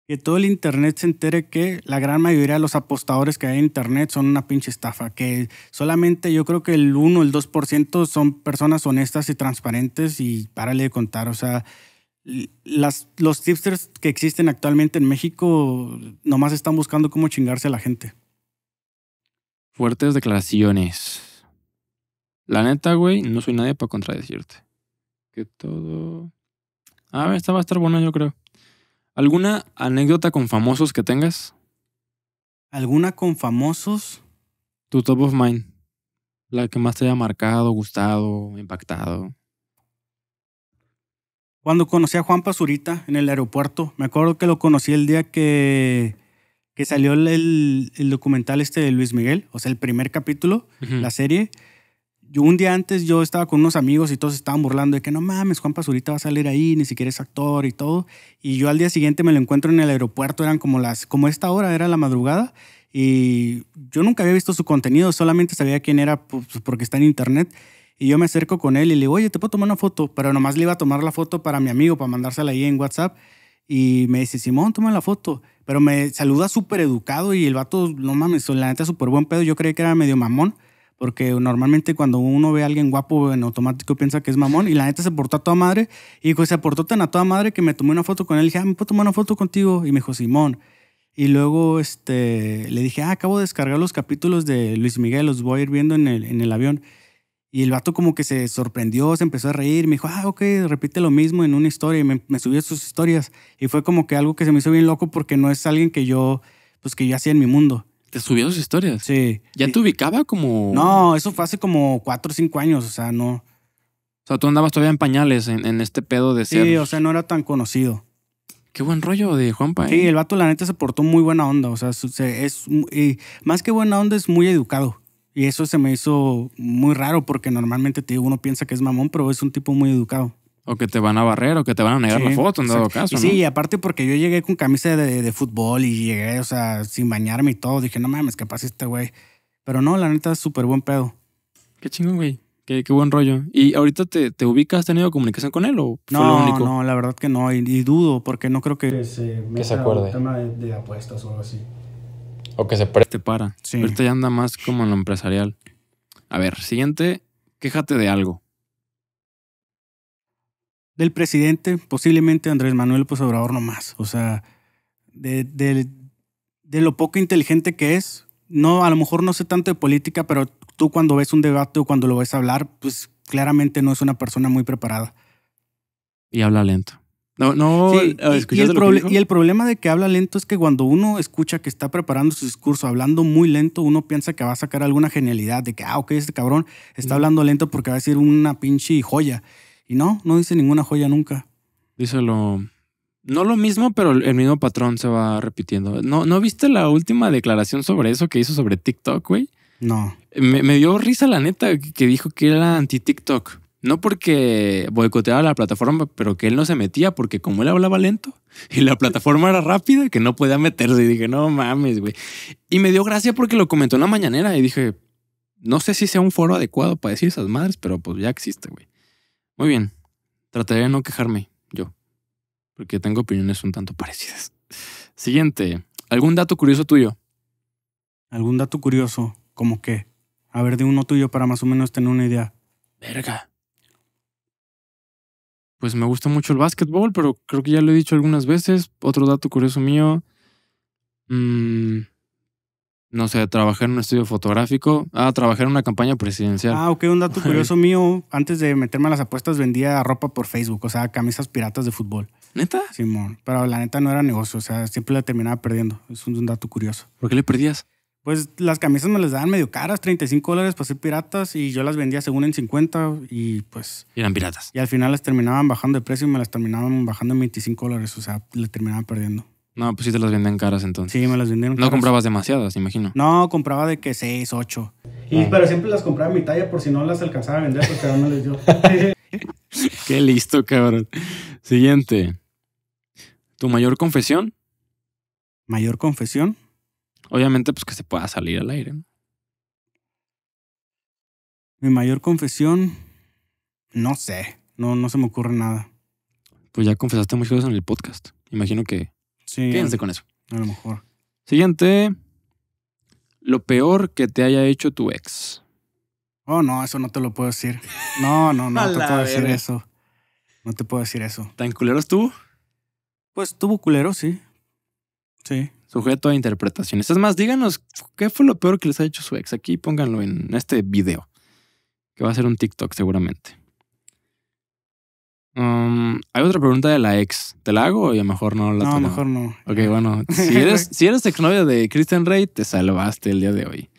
Que todo el Internet se entere que la gran mayoría de los apostadores que hay en Internet son una pinche estafa. Que solamente yo creo que el 1, o el 2% son personas honestas y transparentes y párale de contar. O sea, los tipsters que existen actualmente en México nomás están buscando cómo chingarse a la gente. Fuertes declaraciones. La neta, güey, no soy nadie para contradecirte que todo. Ah, a ver, esta va a estar buena, yo creo. ¿Alguna anécdota con famosos que tengas? ¿Alguna con famosos? Tu top of mind. La que más te haya marcado, gustado, impactado. Cuando conocí a Juan Pazurita en el aeropuerto, me acuerdo que lo conocí el día que, que salió el, documental este de Luis Miguel, o sea, el primer capítulo, la serie yo un día antes yo estaba con unos amigos y todos estaban burlando de que no mames, Juan Pazurita va a salir ahí, ni siquiera es actor y todo. Y yo al día siguiente me lo encuentro en el aeropuerto, eran como las, como esta hora, era la madrugada. Y yo nunca había visto su contenido, solamente sabía quién era pues, porque está en internet. Y yo me acerco con él y le digo, oye, ¿te puedo tomar una foto? Pero nomás le iba a tomar la foto para mi amigo, para mandársela ahí en WhatsApp. Y me dice, Simón, toma la foto. Pero me saluda súper educado y el vato, no mames, la neta súper buen pedo. Yo creí que era medio mamón porque normalmente cuando uno ve a alguien guapo, en automático piensa que es mamón. Y la neta se portó a toda madre. Y dijo, se portó tan a toda madre que me tomé una foto con él. Y dije, ah, ¿me puedo tomar una foto contigo? Y me dijo, Simón. Y luego este, le dije, ah, acabo de descargar los capítulos de Luis Miguel, los voy a ir viendo en el, en el avión. Y el vato como que se sorprendió, se empezó a reír, me dijo, ah, ok, repite lo mismo en una historia, y me, me subió sus historias. Y fue como que algo que se me hizo bien loco porque no es alguien que yo, pues que yo hacía en mi mundo te sus historias. Sí. ¿Ya te ubicaba como.? No, eso fue hace como cuatro o cinco años, o sea, no. O sea, tú andabas todavía en pañales en, este pedo de ser. Sí, o sea, no era tan conocido. Qué buen rollo de Juanpa. ¿eh? Sí, el vato, la neta, se portó muy buena onda. O sea, es. Y más que buena onda, es muy educado. Y eso se me hizo muy raro porque normalmente uno piensa que es mamón, pero es un tipo muy educado. O que te van a barrer o que te van a negar la foto, en dado caso. sí, y aparte porque yo llegué con camisa de, fútbol y llegué, o sea, sin bañarme y todo. Dije, no mames, pasa este güey. Pero no, la neta es súper buen pedo. Qué chingón, güey. Qué, buen rollo. ¿Y ahorita te, te ubicas? ¿Has tenido comunicación con él o no, No, la verdad que no. Y, dudo porque no creo que, se, que se acuerde. tema de, apuestas o algo así. O que se preste para. Ahorita ya anda más como en lo empresarial. A ver, siguiente, quéjate de algo del presidente, posiblemente Andrés Manuel pues Obrador nomás. O sea, de, lo poco inteligente que es. No, a lo mejor no sé tanto de política, pero tú cuando ves un debate o cuando lo ves hablar, pues claramente no es una persona muy preparada. Y habla lento. No, no, y, el y, el problema de que habla lento es que cuando uno escucha que está preparando su discurso hablando muy lento, uno piensa que va a sacar alguna genialidad de que, ah, ok, este cabrón está hablando lento porque va a decir una pinche joya. Y no, no dice ninguna joya nunca. Dice lo. No lo mismo, pero el mismo patrón se va repitiendo. ¿No, ¿no viste la última declaración sobre eso que hizo sobre TikTok, güey? No. Me, dio risa la neta que dijo que era anti-TikTok. No porque boicoteaba la plataforma, pero que él no se metía porque como él hablaba lento y la plataforma era rápida, que no podía meterse. Y dije, no mames, güey. Y me dio gracia porque lo comentó en la mañanera y dije, no sé si sea un foro adecuado para decir esas madres, pero pues ya existe, güey. Muy bien. Trataré de no quejarme yo, porque tengo opiniones un tanto parecidas. Siguiente. ¿Algún dato curioso tuyo? ¿Algún dato curioso? ¿Como qué? A ver, de uno tuyo para más o menos tener una idea. Verga. Pues me gusta mucho el básquetbol, pero creo que ya lo he dicho algunas veces. Otro dato curioso mío. Mmm no sé, trabajé en un estudio fotográfico, ah, trabajé en una campaña presidencial. Ah, ok, un dato curioso mío, antes de meterme a las apuestas vendía ropa por Facebook, o sea, camisas piratas de fútbol. ¿Neta? Simón, pero la neta no era negocio, o sea, siempre la terminaba perdiendo, es un, dato curioso. ¿Por qué le perdías? Pues las camisas me las daban medio caras, 35 dólares para ser piratas y yo las vendía según en 50 y pues... eran piratas. Y al final las terminaban bajando de precio y me las terminaban bajando en 25 dólares, o sea, le terminaban perdiendo. No, pues sí te las venden caras entonces. Sí, me las vendieron. No comprabas demasiadas, imagino. No, compraba de que seis, 8. Y, mm. Pero siempre las compraba en mi talla por si no las alcanzaba a vender, Porque ahora no les dio. Qué listo, cabrón. Siguiente. ¿Tu mayor confesión? ¿Mayor confesión? Obviamente, pues que se pueda salir al aire. Mi mayor confesión, no sé, no, no se me ocurre nada. Pues ya confesaste muchas cosas en el podcast. Imagino que Sí, Quédense con eso. A lo mejor. Siguiente. Lo peor que te haya hecho tu ex. Oh, no, eso no te lo puedo decir. No, no, no te puedo decir eso. No te puedo decir eso. ¿Tan culero estuvo? Pues tuvo culero, sí. Sí. Sujeto a interpretaciones. Es más, díganos qué fue lo peor que les ha hecho su ex. Aquí pónganlo en este video, que va a ser un TikTok seguramente. Um, hay otra pregunta de la ex. ¿Te la hago o a lo mejor no la No, lo mejor no. Ok, bueno. Si eres, si eres de Christian Rey, te salvaste el día de hoy.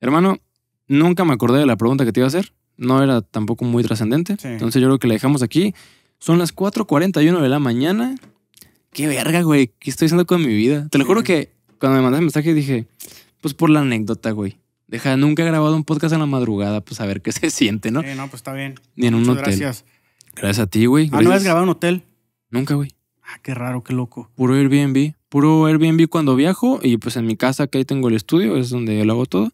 Hermano, nunca me acordé de la pregunta que te iba a hacer. No era tampoco muy trascendente. Entonces yo creo que la dejamos aquí. Son las 4.41 de la mañana. Qué verga, güey. ¿Qué estoy haciendo con mi vida? Te lo juro que cuando me mandaste el mensaje dije, pues por la anécdota, güey. Deja, nunca he grabado un podcast en la madrugada, pues a ver qué se siente, ¿no? Sí, no, pues está bien. Ni en un hotel. Gracias. Gracias a ti, güey. Ah, ¿no has grabado en hotel? Nunca, güey. Ah, qué raro, qué loco. Puro Airbnb. Puro Airbnb cuando viajo y pues en mi casa, que ahí tengo el estudio, es donde yo lo hago todo.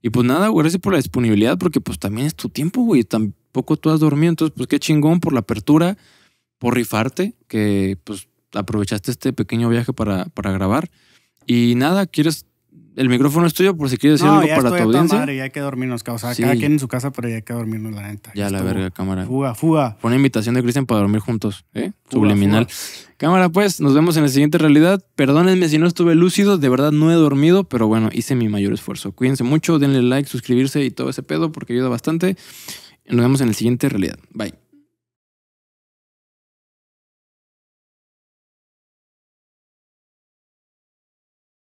Y pues nada, güey, gracias por la disponibilidad, porque pues también es tu tiempo, güey. Tampoco tú has dormido, entonces pues qué chingón por la apertura, por rifarte, que pues aprovechaste este pequeño viaje para, para grabar. Y nada, ¿quieres el micrófono es tuyo por si quieres decir algo para tu audiencia. ya hay que dormirnos, o sea, cada quien en su casa, pero ya hay que dormirnos, la neta. Ya, la verga, cámara. Fuga, fuga. Fue una invitación de Cristian para dormir juntos, ¿eh? Subliminal. Cámara, pues, nos vemos en la siguiente realidad. Perdónenme si no estuve lúcido, de verdad no he dormido, pero bueno, hice mi mayor esfuerzo. Cuídense mucho, denle like, suscribirse y todo ese pedo porque ayuda bastante. Nos vemos en la siguiente realidad. Bye.